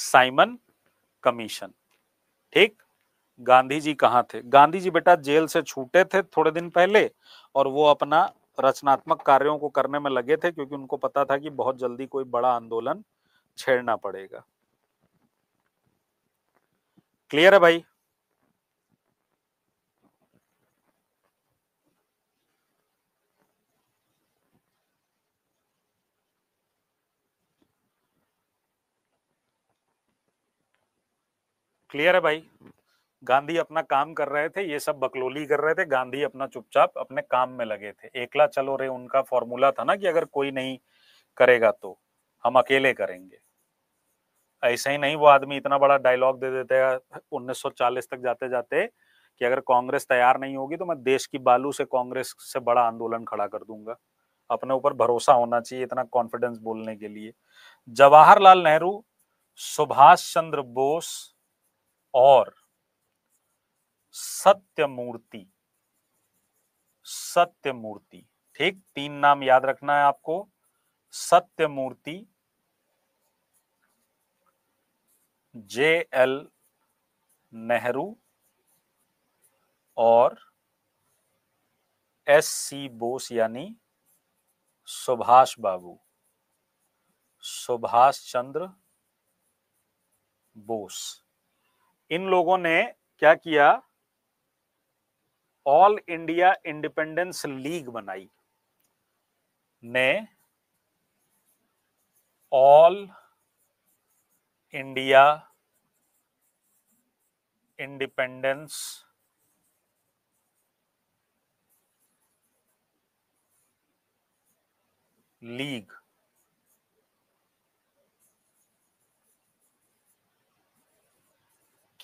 Simon Commission ठीक गांधी जी कहां थे गांधी जी बेटा जेल से छूटे थे थोड़े दिन पहले और वो अपना रचनात्मक कार्यों को करने में लगे थे क्योंकि उनको पता था कि बहुत जल्दी कोई बड़ा आंदोलन छेड़ना पड़ेगा क्लियर है भाई क्लियर है भाई गांधी अपना काम कर रहे थे ये सब बकलोली कर रहे थे गांधी अपना चुपचाप अपने काम में लगे थे एकला चलो रे उनका फॉर्मूला था ना कि अगर कोई नहीं करेगा तो हम अकेले करेंगे ऐसे ही नहीं वो आदमी इतना बड़ा डायलॉग दे देते हैं 1940 तक जाते जाते कि अगर कांग्रेस तैयार नहीं होगी तो मैं देश की बालू से कांग्रेस से बड़ा आंदोलन खड़ा कर दूंगा अपने ऊपर भरोसा होना चाहिए इतना कॉन्फिडेंस बोलने के लिए जवाहरलाल नेहरू सुभाष चंद्र बोस और सत्यमूर्ति सत्यमूर्ति ठीक तीन नाम याद रखना है आपको सत्यमूर्ति जे एल नेहरू और एस सी बोस यानी सुभाष बाबू सुभाष चंद्र बोस इन लोगों ने क्या किया ऑल इंडिया इंडिपेंडेंस लीग बनाई ने ऑल इंडिया इंडिपेंडेंस लीग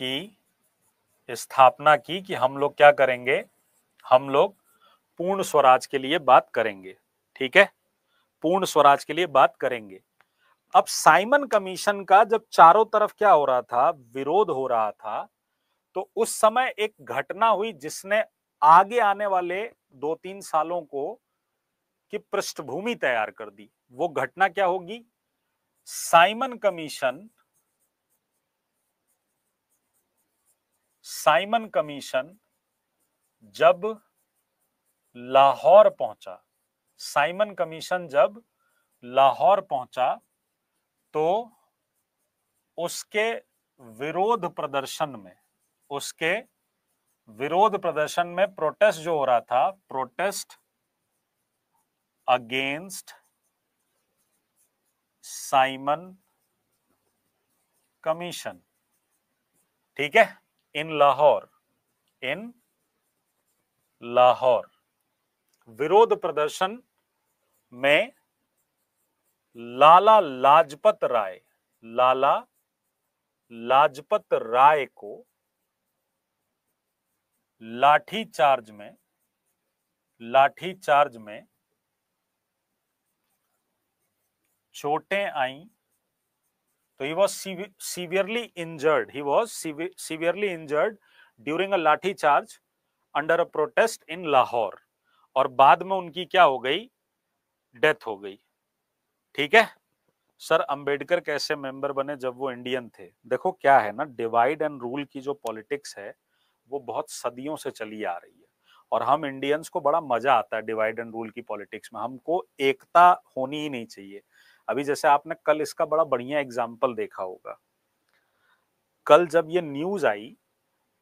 की स्थापना की कि हम लोग क्या करेंगे हम लोग पूर्ण स्वराज के लिए बात करेंगे ठीक है पूर्ण स्वराज के लिए बात करेंगे अब साइमन कमीशन का जब चारों तरफ क्या हो रहा था विरोध हो रहा था तो उस समय एक घटना हुई जिसने आगे आने वाले दो तीन सालों को की पृष्ठभूमि तैयार कर दी वो घटना क्या होगी साइमन कमीशन साइमन कमीशन जब लाहौर पहुंचा साइमन कमीशन जब लाहौर पहुंचा तो उसके विरोध प्रदर्शन में उसके विरोध प्रदर्शन में प्रोटेस्ट जो हो रहा था प्रोटेस्ट अगेंस्ट साइमन कमीशन ठीक है इन लाहौर इन लाहौर विरोध प्रदर्शन में लाला लाजपत राय लाला लाजपत राय को लाठी चार्ज में लाठी चार्ज में चोटें आईं तो he was severely injured he was severely injured during a lathi charge under a protest in Lahore और बाद में उनकी क्या हो गई डेथ हो गई ठीक है सर अंबेडकर कैसे मेंबर बने जब वो इंडियन थे देखो क्या है ना डिवाइड एंड रूल की जो पॉलिटिक्स है वो बहुत सदियों से चली आ रही है और हम इंडियंस को बड़ा मजा आता है डिवाइड एंड रूल की पॉलिटिक्स में हमको एकता होनी ही नहीं चाहिए अभी जैसे आपने कल इसका बड़ा बढ़िया एग्जाम्पल देखा होगा कल जब ये न्यूज आई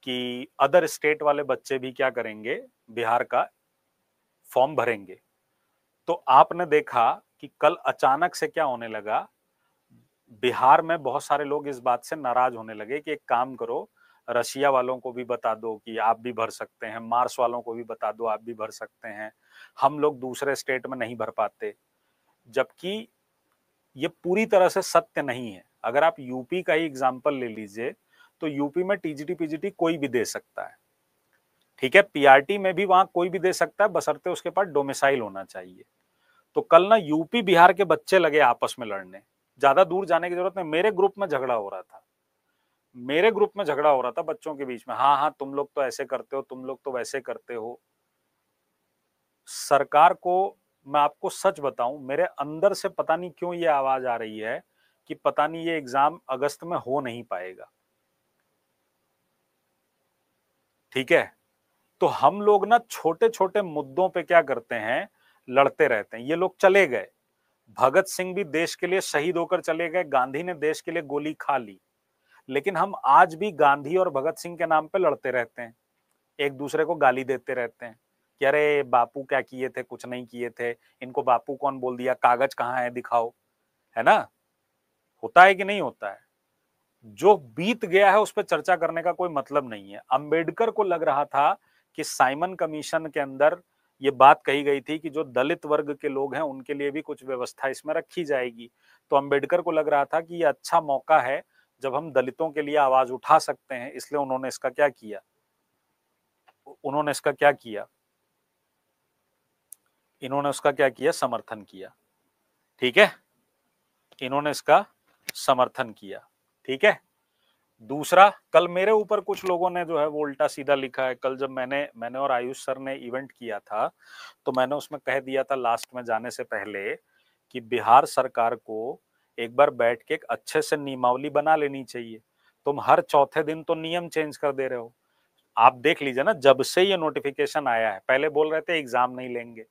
कि अदर स्टेट वाले बच्चे भी क्या करेंगे बिहार का फॉर्म भरेंगे तो आपने देखा कि कल अचानक से क्या होने लगा बिहार में बहुत सारे लोग इस बात से नाराज होने लगे कि एक काम करो रशिया वालों को भी बता दो कि आप भी भर सकते हैं मार्स वालों को भी बता दो आप भी भर सकते हैं हम लोग दूसरे स्टेट में नहीं भर पाते जबकि ये पूरी तरह से सत्य नहीं है अगर आप यूपी का ही एग्जाम्पल ले लीजिए तो यूपी में टीजीटी पीजीटी कोई भी दे सकता है ठीक है पीआरटी में भी वहां कोई भी दे सकता है बसरते उसके पास डोमिसाइल होना चाहिए तो कल ना यूपी बिहार के बच्चे लगे आपस में लड़ने ज्यादा दूर जाने की जरूरत नहीं मेरे ग्रुप में झगड़ा हो रहा था मेरे ग्रुप में झगड़ा हो रहा था बच्चों के बीच में हाँ हाँ तुम लोग तो ऐसे करते हो तुम लोग तो वैसे करते हो सरकार को मैं आपको सच बताऊं मेरे अंदर से पता नहीं क्यों ये आवाज आ रही है कि पता नहीं ये एग्जाम अगस्त में हो नहीं पाएगा ठीक है तो हम लोग ना छोटे छोटे मुद्दों पे क्या करते हैं लड़ते रहते हैं ये लोग चले गए भगत सिंह भी देश के लिए शहीद होकर चले गए गांधी ने देश के लिए गोली खा ली लेकिन हम आज भी गांधी और भगत सिंह के नाम पे लड़ते रहते हैं एक दूसरे को गाली देते रहते हैं कि अरे बापू क्या किए थे कुछ नहीं किए थे इनको बापू कौन बोल दिया कागज कहाँ है दिखाओ है ना होता है कि नहीं होता है जो बीत गया है उस पर चर्चा करने का कोई मतलब नहीं है अंबेडकर को लग रहा था कि साइमन कमीशन के अंदर ये बात कही गई थी कि जो दलित वर्ग के लोग हैं उनके लिए भी कुछ व्यवस्था इसमें रखी जाएगी तो अंबेडकर को लग रहा था कि ये अच्छा मौका है जब हम दलितों के लिए आवाज उठा सकते हैं इसलिए उन्होंने इसका क्या किया उन्होंने इसका क्या किया इन्होंने उसका क्या किया समर्थन किया ठीक है इन्होंने इसका समर्थन किया ठीक है दूसरा कल मेरे ऊपर कुछ लोगों ने जो है वो उल्टा सीधा लिखा है कल जब मैंने मैंने और आयुष सर ने इवेंट किया था तो मैंने उसमें कह दिया था लास्ट में जाने से पहले कि बिहार सरकार को एक बार बैठ के एक अच्छे से नियमावली बना लेनी चाहिए तुम हर चौथे दिन तो नियम चेंज कर दे रहे हो आप देख लीजिए ना जब से ये नोटिफिकेशन आया है पहले बोल रहे थे एग्जाम नहीं लेंगे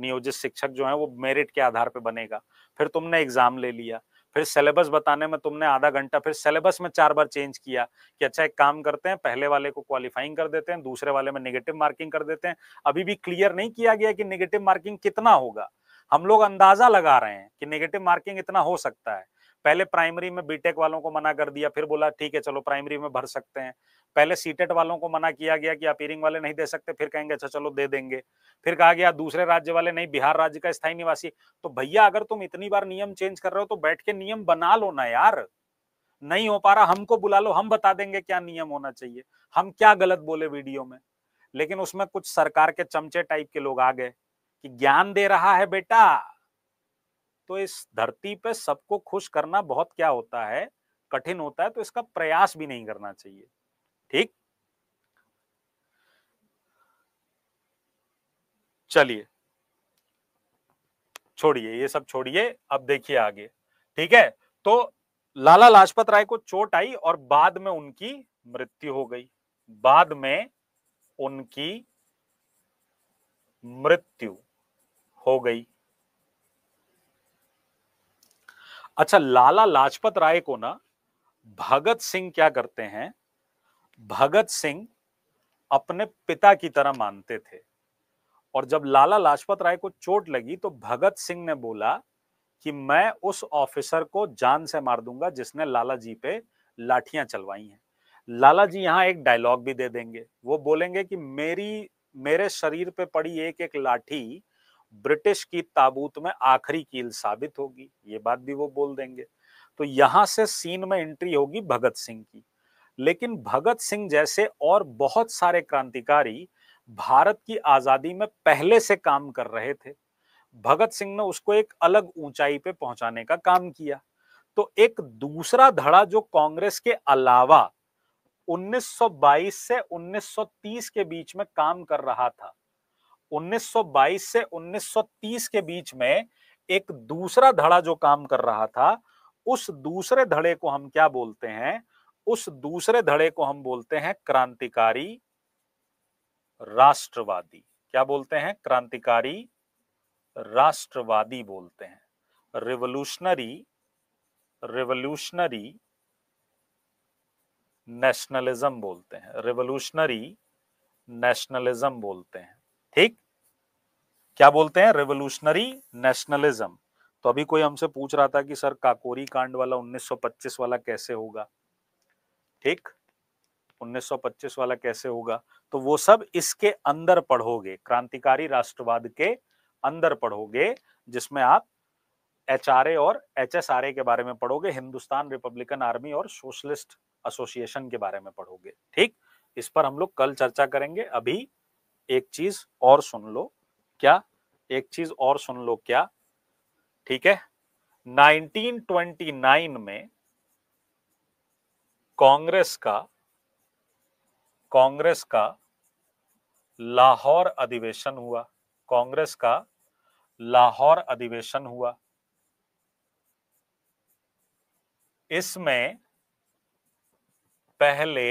नियोजित शिक्षक जो है वो मेरिट के आधार पे बनेगा फिर तुमने एग्जाम ले लिया फिर सिलेबस बताने में तुमने आधा घंटा फिर सिलेबस में चार बार चेंज किया कि अच्छा एक काम करते हैं पहले वाले को क्वालिफाइंग कर देते हैं दूसरे वाले में नेगेटिव मार्किंग कर देते हैं अभी भी क्लियर नहीं किया गया कि नेगेटिव मार्किंग कितना होगा हम लोग अंदाजा लगा रहे हैं कि नेगेटिव मार्किंग इतना हो सकता है पहले प्राइमरी में बीटेक वालों को मना कर दिया फिर बोला ठीक है चलो प्राइमरी में भर सकते हैं पहले सीटेट वालों को मना किया गया कि अपीरिंग वाले नहीं दे सकते फिर कहेंगे अच्छा चलो दे देंगे फिर कहा गया दूसरे राज्य वाले नहीं बिहार राज्य का स्थायी निवासी तो भैया अगर तुम इतनी बार नियम चेंज कर रहे हो तो बैठ के नियम बना लो ना यार नहीं हो पा रहा हमको बुला लो हम बता देंगे क्या नियम होना चाहिए हम क्या गलत बोले वीडियो में लेकिन उसमें कुछ सरकार के चमचे टाइप के लोग आ गए कि ज्ञान दे रहा है बेटा तो इस धरती पे सबको खुश करना बहुत क्या होता है कठिन होता है तो इसका प्रयास भी नहीं करना चाहिए ठीक चलिए छोड़िए ये सब छोड़िए अब देखिए आगे ठीक है तो लाला लाजपत राय को चोट आई और बाद में उनकी मृत्यु हो गई बाद में उनकी मृत्यु हो गई अच्छा लाला लाजपत राय को ना भगत सिंह क्या करते हैं भगत सिंह अपने पिता की तरह मानते थे और जब लाला लाजपत राय को चोट लगी तो भगत सिंह ने बोला कि मैं उस ऑफिसर को जान से मार दूंगा जिसने लाला जी पे लाठियां चलवाई हैं लाला जी यहाँ एक डायलॉग भी दे देंगे वो बोलेंगे कि मेरी मेरे शरीर पे पड़ी एक एक लाठी ब्रिटिश की ताबूत में आखिरी कील साबित होगी ये बात भी वो बोल देंगे तो यहां से सीन में एंट्री होगी भगत सिंह की लेकिन भगत सिंह जैसे और बहुत सारे क्रांतिकारी भारत की आजादी में पहले से काम कर रहे थे भगत सिंह ने उसको एक अलग ऊंचाई पे पहुंचाने का काम किया तो एक दूसरा धड़ा जो कांग्रेस के अलावा 1922 से 1930 के बीच में काम कर रहा था 1922 से 1930 के बीच में एक दूसरा धड़ा जो काम कर रहा था उस दूसरे धड़े को हम क्या बोलते हैं उस दूसरे धड़े को हम बोलते हैं क्रांतिकारी राष्ट्रवादी क्या बोलते हैं क्रांतिकारी राष्ट्रवादी बोलते हैं रिवोल्यूशनरी रिवोल्यूशनरी नेशनलिज्म बोलते हैं रिवोल्यूशनरी नेशनलिज्म बोलते हैं ठीक क्या बोलते हैं रिवोल्यूशनरी नेशनलिज्म तो अभी कोई हमसे पूछ रहा था कि सर काकोरी कांड वाला 1925 वाला कैसे होगा ठीक 1925 वाला कैसे होगा तो वो सब इसके अंदर पढ़ोगे क्रांतिकारी राष्ट्रवाद के अंदर पढ़ोगे जिसमें आप एच और एच के बारे में पढ़ोगे हिंदुस्तान रिपब्लिकन आर्मी और सोशलिस्ट एसोसिएशन के बारे में पढ़ोगे ठीक इस पर हम लोग कल चर्चा करेंगे अभी एक चीज और सुन लो क्या एक चीज और सुन लो क्या ठीक है 1929 में कांग्रेस का कांग्रेस का लाहौर अधिवेशन हुआ कांग्रेस का लाहौर अधिवेशन हुआ इसमें पहले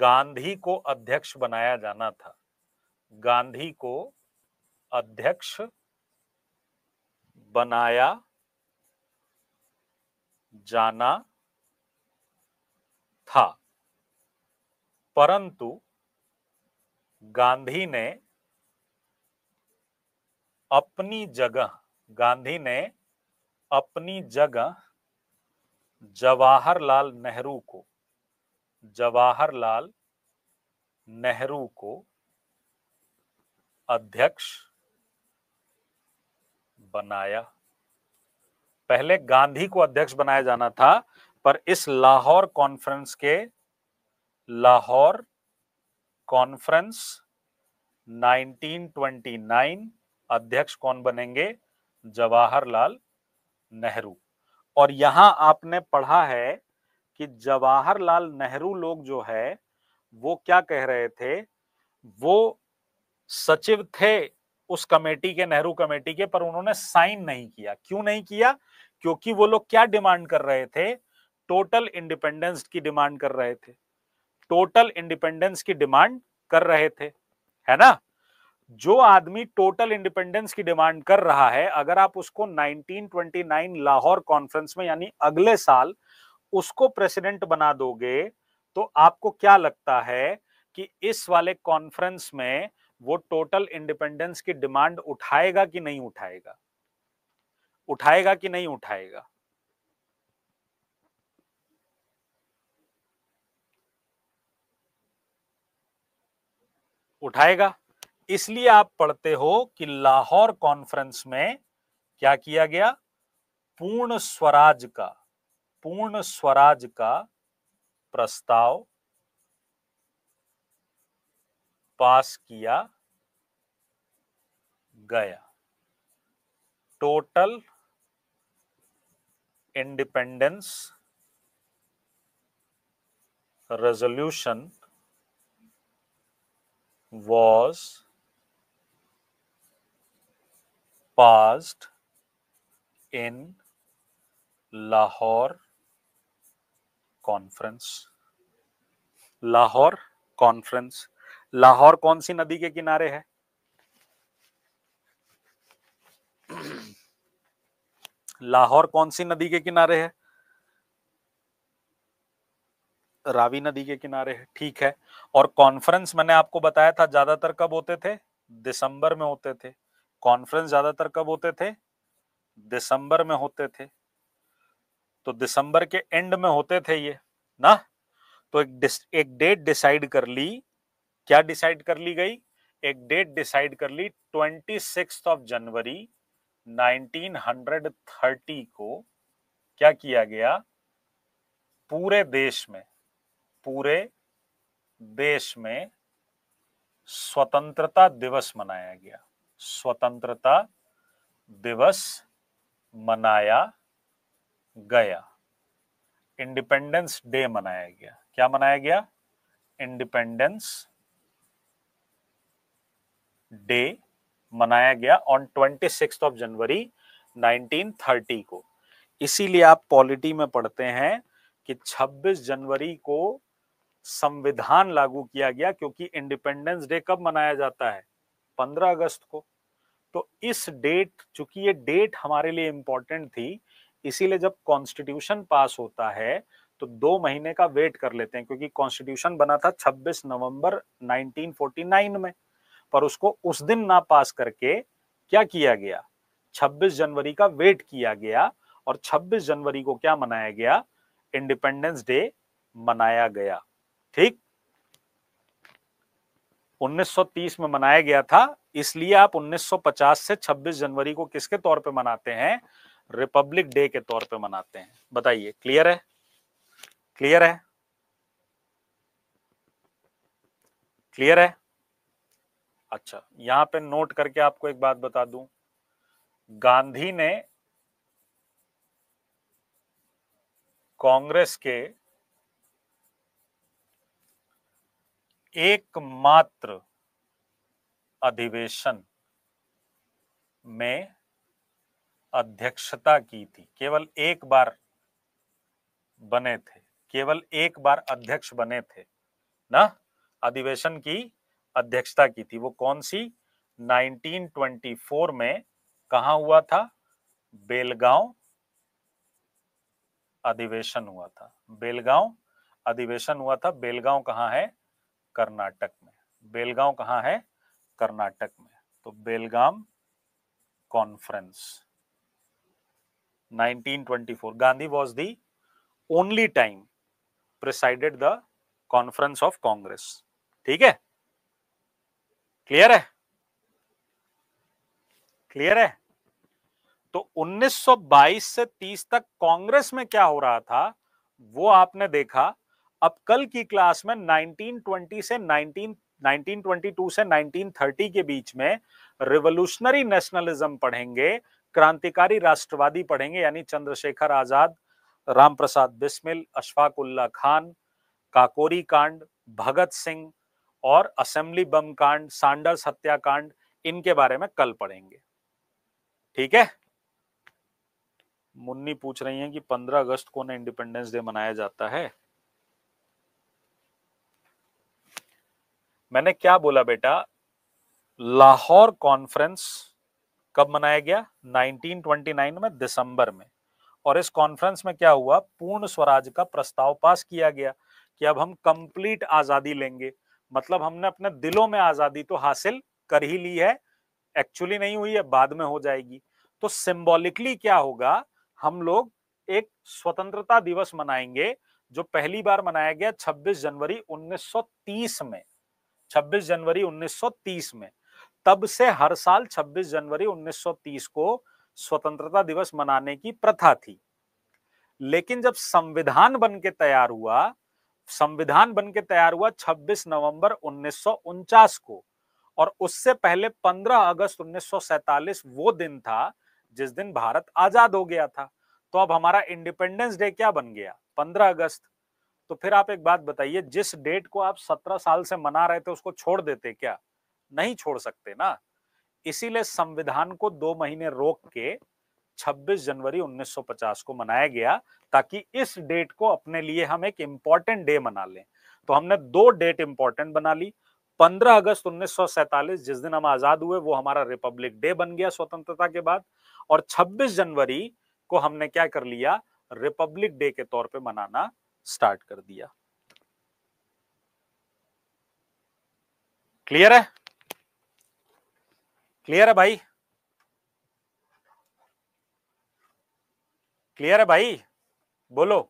गांधी को अध्यक्ष बनाया जाना था गांधी को अध्यक्ष बनाया जाना था परंतु गांधी ने अपनी जगह गांधी ने अपनी जगह जवाहरलाल नेहरू को जवाहरलाल नेहरू को अध्यक्ष बनाया पहले गांधी को अध्यक्ष बनाया जाना था पर इस लाहौर कॉन्फ्रेंस के लाहौर कॉन्फ्रेंस 1929 अध्यक्ष कौन बनेंगे जवाहरलाल नेहरू और यहां आपने पढ़ा है कि जवाहरलाल नेहरू लोग जो है वो क्या कह रहे थे वो सचिव थे उस कमेटी के नेहरू कमेटी के पर उन्होंने साइन नहीं किया क्यों नहीं किया क्योंकि वो लोग क्या डिमांड कर रहे थे टोटल इंडिपेंडेंस की डिमांड कर रहे थे टोटल इंडिपेंडेंस की डिमांड कर रहे थे है ना जो आदमी टोटल इंडिपेंडेंस की डिमांड कर रहा है अगर आप उसको 1929 लाहौर कॉन्फ्रेंस में यानी अगले साल उसको प्रेसिडेंट बना दोगे तो आपको क्या लगता है कि इस वाले कॉन्फ्रेंस में वो टोटल इंडिपेंडेंस की डिमांड उठाएगा कि नहीं उठाएगा उठाएगा कि नहीं उठाएगा उठाएगा इसलिए आप पढ़ते हो कि लाहौर कॉन्फ्रेंस में क्या किया गया पूर्ण स्वराज का पूर्ण स्वराज का प्रस्ताव पास किया गया total independence resolution was passed in Lahore conference Lahore conference Lahore कौन सी नदी के किनारे है लाहौर कौन सी नदी के किनारे है रावी नदी के किनारे है ठीक है और कॉन्फ्रेंस मैंने आपको बताया था ज्यादातर कब होते थे दिसंबर में होते थे कॉन्फ्रेंस ज्यादातर कब होते थे दिसंबर में होते थे तो दिसंबर के एंड में होते थे ये ना तो एक डिस, एक डेट डिसाइड कर ली क्या डिसाइड कर ली गई एक डेट डिसाइड कर ली ट्वेंटी सिक्स ऑफ जनवरी 1930 को क्या किया गया पूरे देश में पूरे देश में स्वतंत्रता दिवस मनाया गया स्वतंत्रता दिवस मनाया गया इंडिपेंडेंस डे मनाया गया क्या मनाया गया इंडिपेंडेंस डे मनाया गया on twenty six of January 1930 को इसीलिए आप पॉलिटी में पढ़ते हैं कि 26 जनवरी को संविधान लागू किया गया क्योंकि इंडिपेंडेंस डे कब मनाया जाता है 15 अगस्त को तो इस डेट चूंकि ये डेट हमारे लिए इंपॉर्टेंट थी इसीलिए जब कॉन्स्टिट्यूशन पास होता है तो दो महीने का वेट कर लेते हैं क्योंकि कॉन्स्टिट्यूशन बना था 26 नवंबर 1949 में पर उसको उस दिन ना पास करके क्या किया गया 26 जनवरी का वेट किया गया और 26 जनवरी को क्या मनाया गया इंडिपेंडेंस डे मनाया गया ठीक 1930 में मनाया गया था इसलिए आप 1950 से 26 जनवरी को किसके तौर पे मनाते हैं रिपब्लिक डे के तौर पे मनाते हैं बताइए क्लियर है क्लियर है क्लियर है अच्छा यहां पे नोट करके आपको एक बात बता दूं गांधी ने कांग्रेस के एकमात्र अधिवेशन में अध्यक्षता की थी केवल एक बार बने थे केवल एक बार अध्यक्ष बने थे ना अधिवेशन की अध्यक्षता की थी वो कौन सी 1924 में कहा हुआ था बेलगांव अधिवेशन हुआ था बेलगांव अधिवेशन हुआ था बेलगांव कहाँ है कर्नाटक में बेलगांव कहाँ है कर्नाटक में तो Belgaum conference 1924 Gandhi was the only time presided the conference of Congress ठीक है क्लियर है क्लियर है तो 1922 से 30 तक कांग्रेस में क्या हो रहा था वो आपने देखा अब कल की क्लास में 1920 से 19 1922 से 1930 के बीच में रिवोल्यूशनरी नेशनलिज्म पढ़ेंगे क्रांतिकारी राष्ट्रवादी पढ़ेंगे यानी चंद्रशेखर आजाद राम बिस्मिल अशफाक उल्ला खान काकोरी कांड भगत सिंह और असेंबली बम कांड सांडर्स हत्याकांड इनके बारे में कल पढ़ेंगे ठीक है मुन्नी पूछ रही हैं कि 15 अगस्त को ना इंडिपेंडेंस डे मनाया जाता है मैंने क्या बोला बेटा लाहौर कॉन्फ्रेंस कब मनाया गया 1929 में दिसंबर में और इस कॉन्फ्रेंस में क्या हुआ पूर्ण स्वराज का प्रस्ताव पास किया गया कि अब हम कंप्लीट आजादी लेंगे मतलब हमने अपने दिलों में आजादी तो हासिल कर ही ली है एक्चुअली नहीं हुई है बाद में हो जाएगी तो सिंबॉलिकली क्या होगा हम लोग एक स्वतंत्रता दिवस मनाएंगे जो पहली बार मनाया गया 26 जनवरी 1930 में 26 जनवरी 1930 में तब से हर साल 26 जनवरी 1930 को स्वतंत्रता दिवस मनाने की प्रथा थी लेकिन जब संविधान बन के तैयार हुआ संविधान बन के तैयार हुआ 26 नवंबर उन्नीस को और उससे पहले 15 अगस्त उन्नीस वो दिन था जिस दिन भारत आजाद हो गया था तो अब हमारा इंडिपेंडेंस डे क्या बन गया 15 अगस्त तो फिर आप एक बात बताइए जिस डेट को आप सत्रह साल से मना रहे थे उसको छोड़ देते क्या नहीं छोड़ सकते ना इसीलिए संविधान को दो महीने रोक के 26 जनवरी 1950 को मनाया गया ताकि इस डेट को अपने लिए हम एक इंपॉर्टेंट डे मना लें तो हमने दो डेट इंपॉर्टेंट बना ली 15 अगस्त 1947 जिस दिन हम आजाद हुए वो हमारा रिपब्लिक डे बन गया स्वतंत्रता के बाद और 26 जनवरी को हमने क्या कर लिया रिपब्लिक डे के तौर पे मनाना स्टार्ट कर दिया क्लियर है क्लियर है भाई क्लियर है भाई बोलो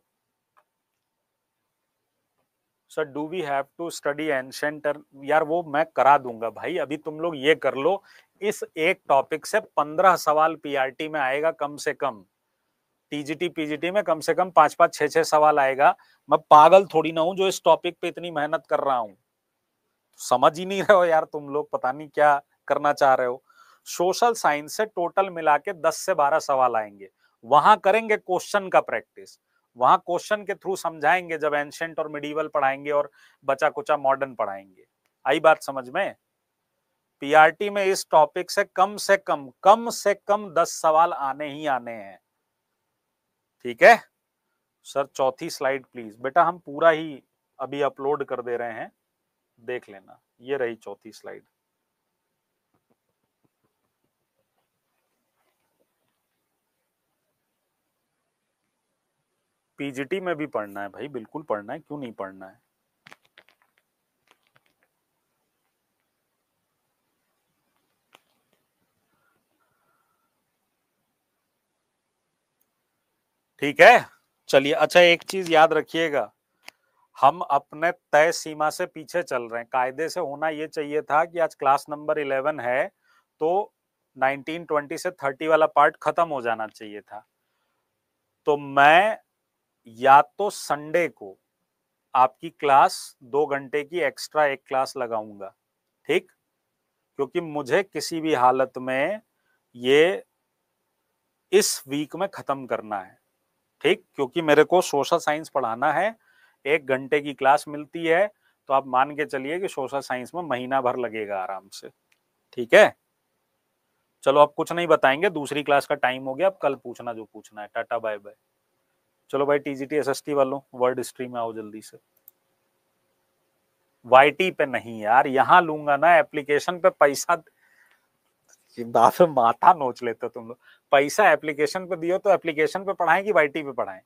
sir do we have to study ancient यार वो मैं करा दूंगा भाई अभी तुम लोग ये कर लो इस एक टॉपिक से पंद्रह सवाल पीआरटी में आएगा कम से कम टीजीटी पीजीटी में कम से कम पांच पांच छह छह सवाल आएगा मैं पागल थोड़ी ना हूं जो इस टॉपिक पे इतनी मेहनत कर रहा हूं समझ ही नहीं रहे हो यार तुम लोग पता नहीं क्या करना चाह रहे हो सोशल साइंस से टोटल मिला के दस से बारह सवाल आएंगे वहां करेंगे क्वेश्चन का प्रैक्टिस वहां क्वेश्चन के थ्रू समझाएंगे जब एंशेंट और मिडीवल पढ़ाएंगे और बचा कुचा मॉडर्न पढ़ाएंगे आई बात समझ में पीआरटी में इस टॉपिक से कम से कम कम से कम दस सवाल आने ही आने हैं ठीक है सर चौथी स्लाइड प्लीज बेटा हम पूरा ही अभी अपलोड कर दे रहे हैं देख लेना ये रही चौथी स्लाइड पीजीटी में भी पढ़ना है भाई बिल्कुल पढ़ना है क्यों नहीं पढ़ना है ठीक है चलिए अच्छा एक चीज याद रखिएगा हम अपने तय सीमा से पीछे चल रहे हैं कायदे से होना ये चाहिए था कि आज क्लास नंबर इलेवन है तो 1920 से 30 वाला पार्ट खत्म हो जाना चाहिए था तो मैं या तो संडे को आपकी क्लास दो घंटे की एक्स्ट्रा एक क्लास लगाऊंगा ठीक क्योंकि मुझे किसी भी हालत में ये इस वीक में खत्म करना है ठीक क्योंकि मेरे को सोशल साइंस पढ़ाना है एक घंटे की क्लास मिलती है तो आप मान के चलिए कि सोशल साइंस में महीना भर लगेगा आराम से ठीक है चलो आप कुछ नहीं बताएंगे दूसरी क्लास का टाइम हो गया आप कल पूछना जो पूछना है टाटा बाय बाय चलो भाई टीजीटी एसएसटी वालों वर्ल्ड हिस्ट्री में आओ जल्दी से वाईटी पे नहीं यार यहाँ लूंगा ना एप्लीकेशन पे पैसा बाप माथा नोच लेते तुम लोग पैसा एप्लीकेशन पे दियो तो एप्लीकेशन पे पढ़ाएं कि वाई पे पढ़ाएं